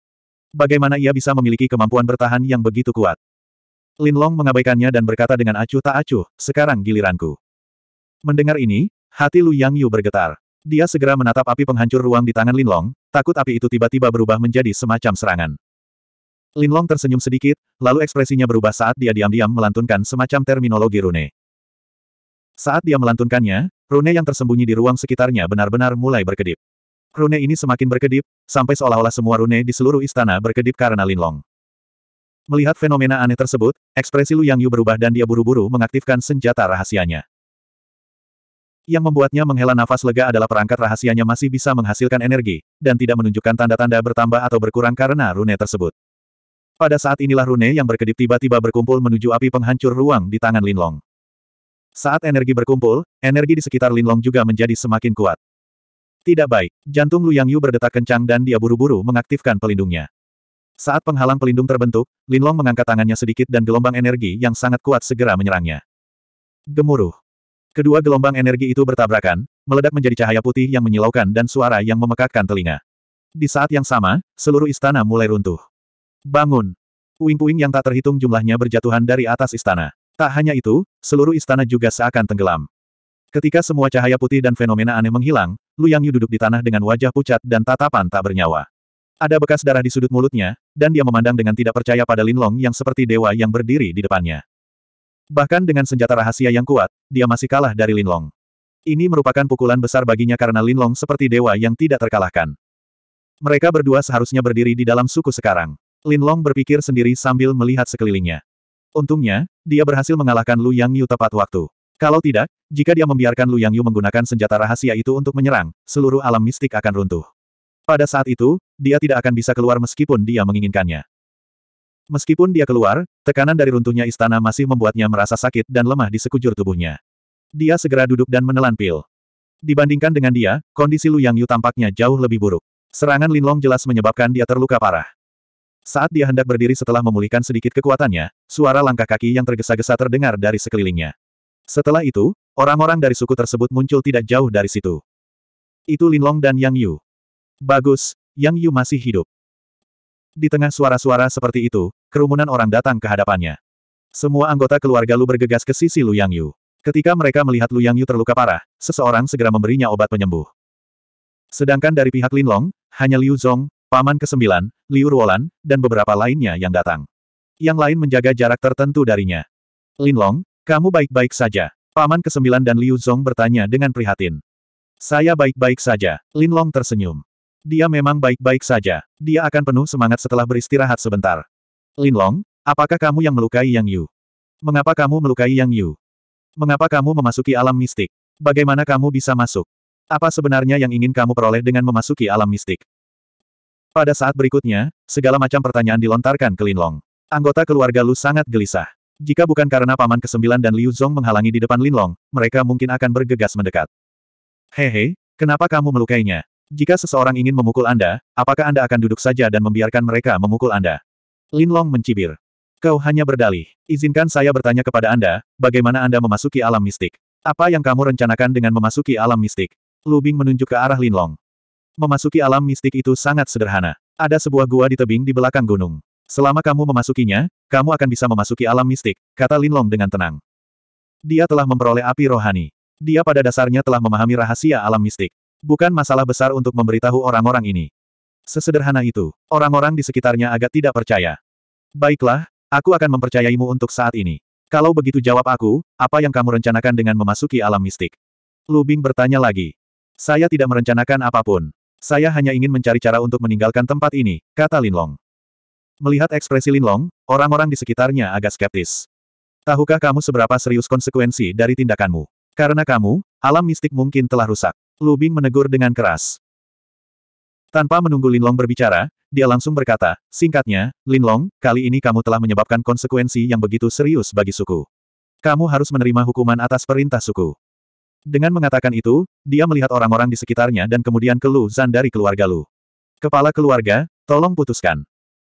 Speaker 1: Bagaimana ia bisa memiliki kemampuan bertahan yang begitu kuat? Lin Long mengabaikannya dan berkata dengan acuh tak acuh, sekarang giliranku. Mendengar ini, hati Lu Yang Yu bergetar. Dia segera menatap api penghancur ruang di tangan Lin Long, takut api itu tiba-tiba berubah menjadi semacam serangan. Lin Long tersenyum sedikit, lalu ekspresinya berubah saat dia diam-diam melantunkan semacam terminologi rune. Saat dia melantunkannya, rune yang tersembunyi di ruang sekitarnya benar-benar mulai berkedip. Rune ini semakin berkedip, sampai seolah-olah semua rune di seluruh istana berkedip karena Linlong. Melihat fenomena aneh tersebut, ekspresi Lu Yang Yu berubah dan dia buru-buru mengaktifkan senjata rahasianya. Yang membuatnya menghela nafas lega adalah perangkat rahasianya masih bisa menghasilkan energi, dan tidak menunjukkan tanda-tanda bertambah atau berkurang karena rune tersebut. Pada saat inilah rune yang berkedip tiba-tiba berkumpul menuju api penghancur ruang di tangan Linlong. Saat energi berkumpul, energi di sekitar Linlong juga menjadi semakin kuat. Tidak baik. Jantung Lu Yang Yu berdetak kencang dan dia buru-buru mengaktifkan pelindungnya. Saat penghalang pelindung terbentuk, Lin Long mengangkat tangannya sedikit dan gelombang energi yang sangat kuat segera menyerangnya. Gemuruh. Kedua gelombang energi itu bertabrakan, meledak menjadi cahaya putih yang menyilaukan dan suara yang memekakkan telinga. Di saat yang sama, seluruh istana mulai runtuh. Bangun! Puing-puing yang tak terhitung jumlahnya berjatuhan dari atas istana. Tak hanya itu, seluruh istana juga seakan tenggelam. Ketika semua cahaya putih dan fenomena aneh menghilang, Lu Yang Yu duduk di tanah dengan wajah pucat dan tatapan tak bernyawa. Ada bekas darah di sudut mulutnya, dan dia memandang dengan tidak percaya pada Linlong yang seperti dewa yang berdiri di depannya. Bahkan dengan senjata rahasia yang kuat, dia masih kalah dari Linlong. Ini merupakan pukulan besar baginya karena Linlong seperti dewa yang tidak terkalahkan. Mereka berdua seharusnya berdiri di dalam suku sekarang. Linlong berpikir sendiri sambil melihat sekelilingnya. Untungnya, dia berhasil mengalahkan Lu Yang Yu tepat waktu. Kalau tidak, jika dia membiarkan Lu Yang Yu menggunakan senjata rahasia itu untuk menyerang, seluruh alam mistik akan runtuh. Pada saat itu, dia tidak akan bisa keluar meskipun dia menginginkannya. Meskipun dia keluar, tekanan dari runtuhnya istana masih membuatnya merasa sakit dan lemah di sekujur tubuhnya. Dia segera duduk dan menelan pil. Dibandingkan dengan dia, kondisi Lu Yang Yu tampaknya jauh lebih buruk. Serangan Linlong jelas menyebabkan dia terluka parah. Saat dia hendak berdiri setelah memulihkan sedikit kekuatannya, suara langkah kaki yang tergesa-gesa terdengar dari sekelilingnya. Setelah itu, orang-orang dari suku tersebut muncul tidak jauh dari situ. Itu Linlong dan Yang Yu. Bagus, Yang Yu masih hidup. Di tengah suara-suara seperti itu, kerumunan orang datang ke hadapannya. Semua anggota keluarga Lu bergegas ke sisi Lu Yang Yu. Ketika mereka melihat Lu Yang Yu terluka parah, seseorang segera memberinya obat penyembuh. Sedangkan dari pihak Linlong, hanya Liu Zhong, Paman ke-9, Liu Ruolan, dan beberapa lainnya yang datang. Yang lain menjaga jarak tertentu darinya. Linlong, kamu baik-baik saja. Paman kesembilan dan Liu Zong bertanya dengan prihatin. Saya baik-baik saja. Lin Long tersenyum. Dia memang baik-baik saja. Dia akan penuh semangat setelah beristirahat sebentar. Lin Long, apakah kamu yang melukai Yang Yu? Mengapa kamu melukai Yang Yu? Mengapa kamu memasuki alam mistik? Bagaimana kamu bisa masuk? Apa sebenarnya yang ingin kamu peroleh dengan memasuki alam mistik? Pada saat berikutnya, segala macam pertanyaan dilontarkan ke Lin Long. Anggota keluarga Lu sangat gelisah. Jika bukan karena Paman ke-9 dan Liu Zong menghalangi di depan Linlong, mereka mungkin akan bergegas mendekat. Hehe, kenapa kamu melukainya? Jika seseorang ingin memukul Anda, apakah Anda akan duduk saja dan membiarkan mereka memukul Anda? Linlong mencibir. Kau hanya berdalih. Izinkan saya bertanya kepada Anda, bagaimana Anda memasuki alam mistik? Apa yang kamu rencanakan dengan memasuki alam mistik? Lu Bing menunjuk ke arah Linlong. Memasuki alam mistik itu sangat sederhana. Ada sebuah gua di tebing di belakang gunung. Selama kamu memasukinya, kamu akan bisa memasuki alam mistik, kata Linlong dengan tenang. Dia telah memperoleh api rohani. Dia pada dasarnya telah memahami rahasia alam mistik. Bukan masalah besar untuk memberitahu orang-orang ini. Sesederhana itu, orang-orang di sekitarnya agak tidak percaya. Baiklah, aku akan mempercayaimu untuk saat ini. Kalau begitu jawab aku, apa yang kamu rencanakan dengan memasuki alam mistik? Lubing bertanya lagi. Saya tidak merencanakan apapun. Saya hanya ingin mencari cara untuk meninggalkan tempat ini, kata Linlong. Melihat ekspresi Linlong, orang-orang di sekitarnya agak skeptis. Tahukah kamu seberapa serius konsekuensi dari tindakanmu? Karena kamu, alam mistik mungkin telah rusak. Lu Bing menegur dengan keras. Tanpa menunggu Linlong berbicara, dia langsung berkata, singkatnya, Linlong, kali ini kamu telah menyebabkan konsekuensi yang begitu serius bagi suku. Kamu harus menerima hukuman atas perintah suku. Dengan mengatakan itu, dia melihat orang-orang di sekitarnya dan kemudian ke Lu Zan dari keluarga Lu. Kepala keluarga, tolong putuskan.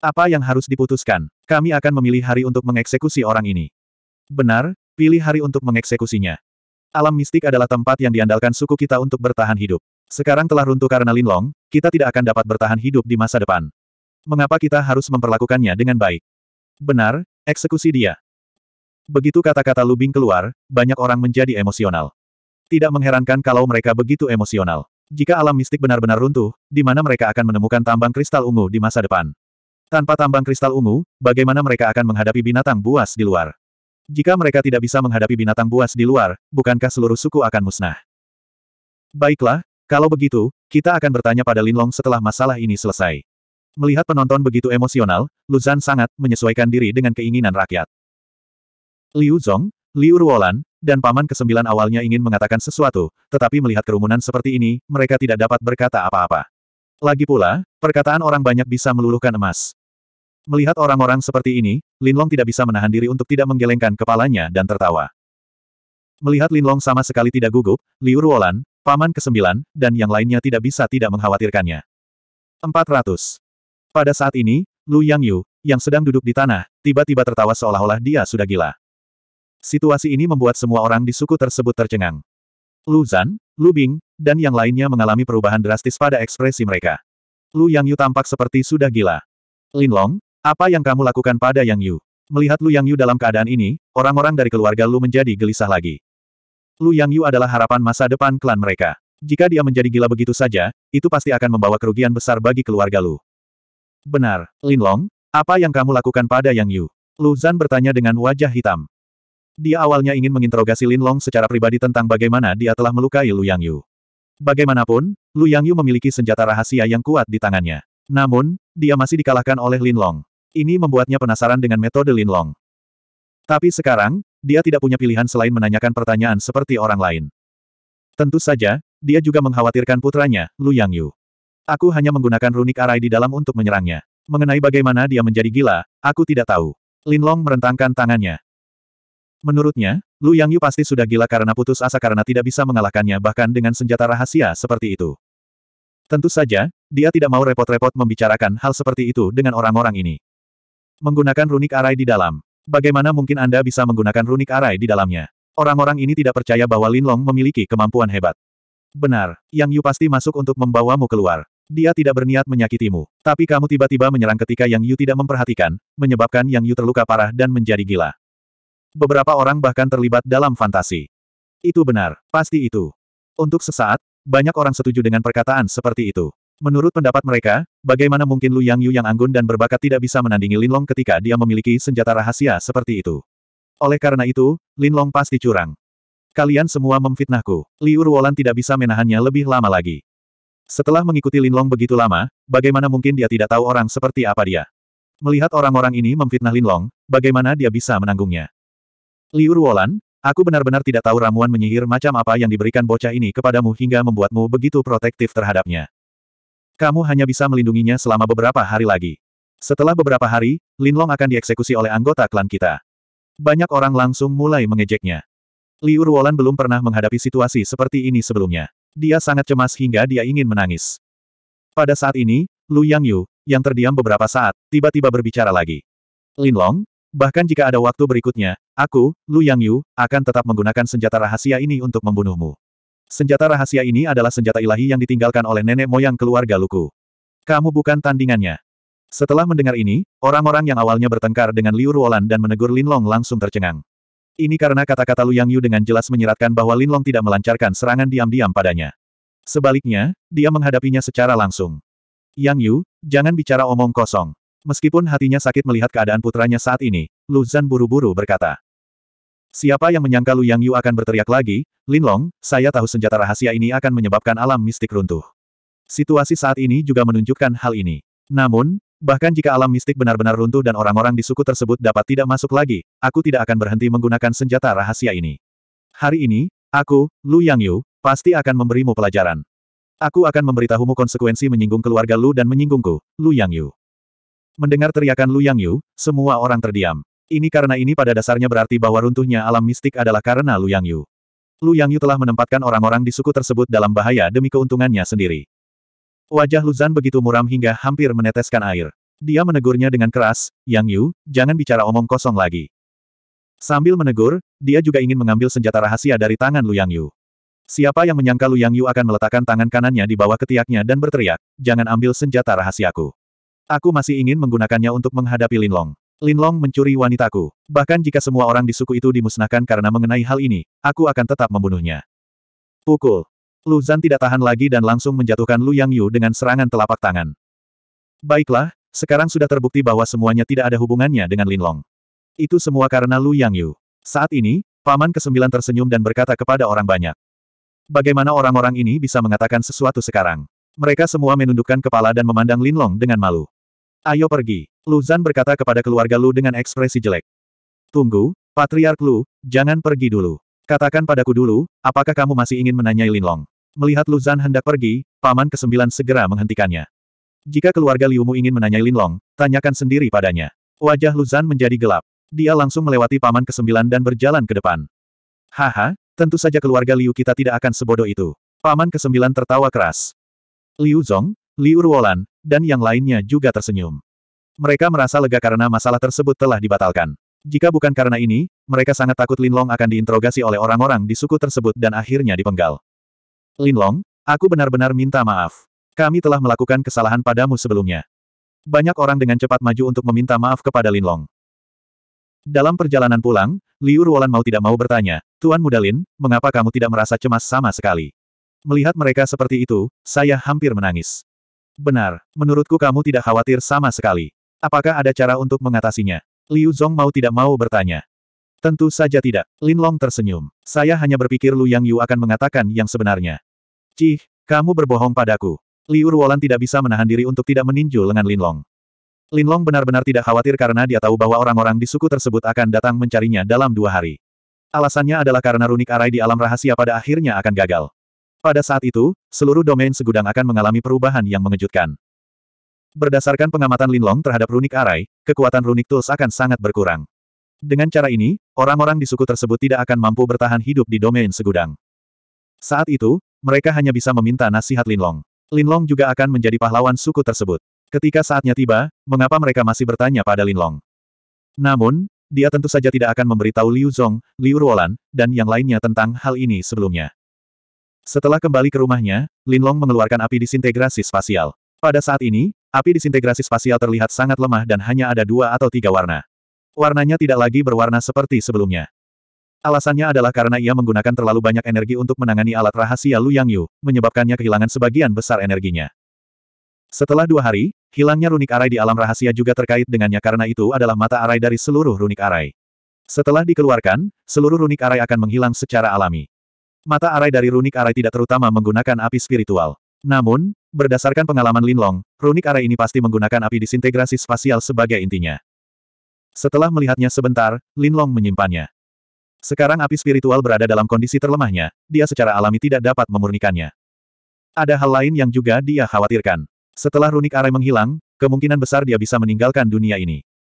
Speaker 1: Apa yang harus diputuskan? Kami akan memilih hari untuk mengeksekusi orang ini. Benar, pilih hari untuk mengeksekusinya. Alam mistik adalah tempat yang diandalkan suku kita untuk bertahan hidup. Sekarang telah runtuh karena Linlong, kita tidak akan dapat bertahan hidup di masa depan. Mengapa kita harus memperlakukannya dengan baik? Benar, eksekusi dia. Begitu kata-kata Lubing keluar, banyak orang menjadi emosional. Tidak mengherankan kalau mereka begitu emosional. Jika alam mistik benar-benar runtuh, di mana mereka akan menemukan tambang kristal ungu di masa depan. Tanpa tambang kristal ungu, bagaimana mereka akan menghadapi binatang buas di luar? Jika mereka tidak bisa menghadapi binatang buas di luar, bukankah seluruh suku akan musnah? Baiklah, kalau begitu, kita akan bertanya pada Linlong setelah masalah ini selesai. Melihat penonton begitu emosional, Luzan sangat menyesuaikan diri dengan keinginan rakyat. Liu Zong, Liu Ruolan, dan paman kesembilan awalnya ingin mengatakan sesuatu, tetapi melihat kerumunan seperti ini, mereka tidak dapat berkata apa-apa. Lagi pula, perkataan orang banyak bisa meluluhkan emas. Melihat orang-orang seperti ini, Linlong tidak bisa menahan diri untuk tidak menggelengkan kepalanya dan tertawa. Melihat Linlong sama sekali tidak gugup, Liu Ruolan, paman kesembilan, dan yang lainnya tidak bisa tidak mengkhawatirkannya. 400. Pada saat ini, Lu Yang Yu, yang sedang duduk di tanah, tiba-tiba tertawa seolah-olah dia sudah gila. Situasi ini membuat semua orang di suku tersebut tercengang. Lu Zan, Lu Bing, dan yang lainnya mengalami perubahan drastis pada ekspresi mereka. Lu Yang Yu tampak seperti sudah gila. Lin Long, apa yang kamu lakukan pada Yang Yu? Melihat Lu Yang Yu dalam keadaan ini, orang-orang dari keluarga Lu menjadi gelisah lagi. Lu Yang Yu adalah harapan masa depan klan mereka. Jika dia menjadi gila begitu saja, itu pasti akan membawa kerugian besar bagi keluarga Lu. Benar, Lin Long, apa yang kamu lakukan pada Yang Yu? Lu Zan bertanya dengan wajah hitam. Dia awalnya ingin menginterogasi Lin Long secara pribadi tentang bagaimana dia telah melukai Lu Yang Yu. Bagaimanapun, Lu Yang Yu memiliki senjata rahasia yang kuat di tangannya. Namun, dia masih dikalahkan oleh Lin Long. Ini membuatnya penasaran dengan metode Lin Long. Tapi sekarang, dia tidak punya pilihan selain menanyakan pertanyaan seperti orang lain. Tentu saja, dia juga mengkhawatirkan putranya, Lu Yang Yu. Aku hanya menggunakan runik arai di dalam untuk menyerangnya. Mengenai bagaimana dia menjadi gila, aku tidak tahu. Lin Long merentangkan tangannya. Menurutnya, Lu Yang Yu pasti sudah gila karena putus asa karena tidak bisa mengalahkannya bahkan dengan senjata rahasia seperti itu. Tentu saja, dia tidak mau repot-repot membicarakan hal seperti itu dengan orang-orang ini. Menggunakan runik arai di dalam. Bagaimana mungkin Anda bisa menggunakan runik arai di dalamnya? Orang-orang ini tidak percaya bahwa Lin Long memiliki kemampuan hebat. Benar, Yang Yu pasti masuk untuk membawamu keluar. Dia tidak berniat menyakitimu, tapi kamu tiba-tiba menyerang ketika Yang Yu tidak memperhatikan, menyebabkan Yang Yu terluka parah dan menjadi gila. Beberapa orang bahkan terlibat dalam fantasi. Itu benar, pasti itu. Untuk sesaat, banyak orang setuju dengan perkataan seperti itu. Menurut pendapat mereka, bagaimana mungkin Lu Yang Yu yang anggun dan berbakat tidak bisa menandingi Lin Long ketika dia memiliki senjata rahasia seperti itu. Oleh karena itu, Lin Long pasti curang. Kalian semua memfitnahku. Liu Ruolan tidak bisa menahannya lebih lama lagi. Setelah mengikuti Lin Long begitu lama, bagaimana mungkin dia tidak tahu orang seperti apa dia? Melihat orang-orang ini memfitnah Lin Long, bagaimana dia bisa menanggungnya? Liu Ruolan, aku benar-benar tidak tahu ramuan menyihir macam apa yang diberikan bocah ini kepadamu hingga membuatmu begitu protektif terhadapnya. Kamu hanya bisa melindunginya selama beberapa hari lagi. Setelah beberapa hari, Linlong akan dieksekusi oleh anggota klan kita. Banyak orang langsung mulai mengejeknya. Liu Ruolan belum pernah menghadapi situasi seperti ini sebelumnya. Dia sangat cemas hingga dia ingin menangis. Pada saat ini, Lu Yang Yu, yang terdiam beberapa saat, tiba-tiba berbicara lagi. Linlong, Bahkan jika ada waktu berikutnya, aku, Lu Yang Yu, akan tetap menggunakan senjata rahasia ini untuk membunuhmu. Senjata rahasia ini adalah senjata ilahi yang ditinggalkan oleh nenek moyang keluarga Luku. Kamu bukan tandingannya. Setelah mendengar ini, orang-orang yang awalnya bertengkar dengan Liu Ruolan dan menegur Lin Long langsung tercengang. Ini karena kata-kata Lu Yang Yu dengan jelas menyiratkan bahwa Lin Long tidak melancarkan serangan diam-diam padanya. Sebaliknya, dia menghadapinya secara langsung. Yang Yu, jangan bicara omong kosong. Meskipun hatinya sakit melihat keadaan putranya saat ini, Lu Zan buru-buru berkata. Siapa yang menyangka Lu Yang Yu akan berteriak lagi, Lin Long, saya tahu senjata rahasia ini akan menyebabkan alam mistik runtuh. Situasi saat ini juga menunjukkan hal ini. Namun, bahkan jika alam mistik benar-benar runtuh dan orang-orang di suku tersebut dapat tidak masuk lagi, aku tidak akan berhenti menggunakan senjata rahasia ini. Hari ini, aku, Lu Yang Yu, pasti akan memberimu pelajaran. Aku akan memberitahumu konsekuensi menyinggung keluarga Lu dan menyinggungku, Lu Yang Yu. Mendengar teriakan Lu Yang Yu, semua orang terdiam. Ini karena ini pada dasarnya berarti bahwa runtuhnya alam mistik adalah karena Lu Yang Yu. Lu Yang Yu telah menempatkan orang-orang di suku tersebut dalam bahaya demi keuntungannya sendiri. Wajah Lu Luzan begitu muram hingga hampir meneteskan air. Dia menegurnya dengan keras, Yang Yu, jangan bicara omong kosong lagi. Sambil menegur, dia juga ingin mengambil senjata rahasia dari tangan Lu Yang Yu. Siapa yang menyangka Lu Yang Yu akan meletakkan tangan kanannya di bawah ketiaknya dan berteriak, jangan ambil senjata rahasiaku. Aku masih ingin menggunakannya untuk menghadapi Linlong. Linlong mencuri wanitaku. Bahkan jika semua orang di suku itu dimusnahkan karena mengenai hal ini, aku akan tetap membunuhnya. Pukul. Lu Zan tidak tahan lagi dan langsung menjatuhkan Lu Yang Yu dengan serangan telapak tangan. Baiklah, sekarang sudah terbukti bahwa semuanya tidak ada hubungannya dengan Linlong. Itu semua karena Lu Yang Yu. Saat ini, Paman kesembilan tersenyum dan berkata kepada orang banyak. Bagaimana orang-orang ini bisa mengatakan sesuatu sekarang? Mereka semua menundukkan kepala dan memandang Linlong dengan malu. Ayo pergi. Lu Zan berkata kepada keluarga Lu dengan ekspresi jelek. Tunggu, Patriark Lu, jangan pergi dulu. Katakan padaku dulu, apakah kamu masih ingin menanyai Linlong? Melihat Lu Zan hendak pergi, Paman Kesembilan segera menghentikannya. Jika keluarga Liumu ingin menanyai Linlong, tanyakan sendiri padanya. Wajah Lu Zan menjadi gelap. Dia langsung melewati Paman Kesembilan dan berjalan ke depan. Haha, tentu saja keluarga Liu kita tidak akan sebodoh itu. Paman Kesembilan tertawa keras. Liu Zong, Liu Ruolan, dan yang lainnya juga tersenyum. Mereka merasa lega karena masalah tersebut telah dibatalkan. Jika bukan karena ini, mereka sangat takut Lin Long akan diinterogasi oleh orang-orang di suku tersebut dan akhirnya dipenggal. Lin Long, aku benar-benar minta maaf. Kami telah melakukan kesalahan padamu sebelumnya. Banyak orang dengan cepat maju untuk meminta maaf kepada Lin Long. Dalam perjalanan pulang, Liu Ruolan mau tidak mau bertanya, Tuan Muda Lin, mengapa kamu tidak merasa cemas sama sekali? Melihat mereka seperti itu, saya hampir menangis. Benar, menurutku kamu tidak khawatir sama sekali. Apakah ada cara untuk mengatasinya? Liu Zhong mau tidak mau bertanya. Tentu saja tidak. Lin Long tersenyum. Saya hanya berpikir Lu Yang Yu akan mengatakan yang sebenarnya. Cih, kamu berbohong padaku. Liu Ruolan tidak bisa menahan diri untuk tidak meninju lengan Lin Long. Lin Long benar-benar tidak khawatir karena dia tahu bahwa orang-orang di suku tersebut akan datang mencarinya dalam dua hari. Alasannya adalah karena runik arai di alam rahasia pada akhirnya akan gagal. Pada saat itu, seluruh domain segudang akan mengalami perubahan yang mengejutkan. Berdasarkan pengamatan Linlong terhadap runik arai, kekuatan runik tools akan sangat berkurang. Dengan cara ini, orang-orang di suku tersebut tidak akan mampu bertahan hidup di domain segudang. Saat itu, mereka hanya bisa meminta nasihat Linlong. Linlong juga akan menjadi pahlawan suku tersebut. Ketika saatnya tiba, mengapa mereka masih bertanya pada Linlong? Namun, dia tentu saja tidak akan memberitahu Liu Zong, Liu Ruolan, dan yang lainnya tentang hal ini sebelumnya. Setelah kembali ke rumahnya, Linlong mengeluarkan api disintegrasi spasial. Pada saat ini, api disintegrasi spasial terlihat sangat lemah dan hanya ada dua atau tiga warna. Warnanya tidak lagi berwarna seperti sebelumnya. Alasannya adalah karena ia menggunakan terlalu banyak energi untuk menangani alat rahasia Lu Yang Yu, menyebabkannya kehilangan sebagian besar energinya. Setelah dua hari, hilangnya runik arai di alam rahasia juga terkait dengannya karena itu adalah mata arai dari seluruh runik arai. Setelah dikeluarkan, seluruh runik arai akan menghilang secara alami. Mata arai dari runik arai tidak terutama menggunakan api spiritual. Namun, berdasarkan pengalaman Linlong, runik arai ini pasti menggunakan api disintegrasi spasial sebagai intinya. Setelah melihatnya sebentar, Linlong menyimpannya. Sekarang api spiritual berada dalam kondisi terlemahnya, dia secara alami tidak dapat memurnikannya. Ada hal lain yang juga dia khawatirkan. Setelah runik arai menghilang, kemungkinan besar dia bisa meninggalkan dunia ini.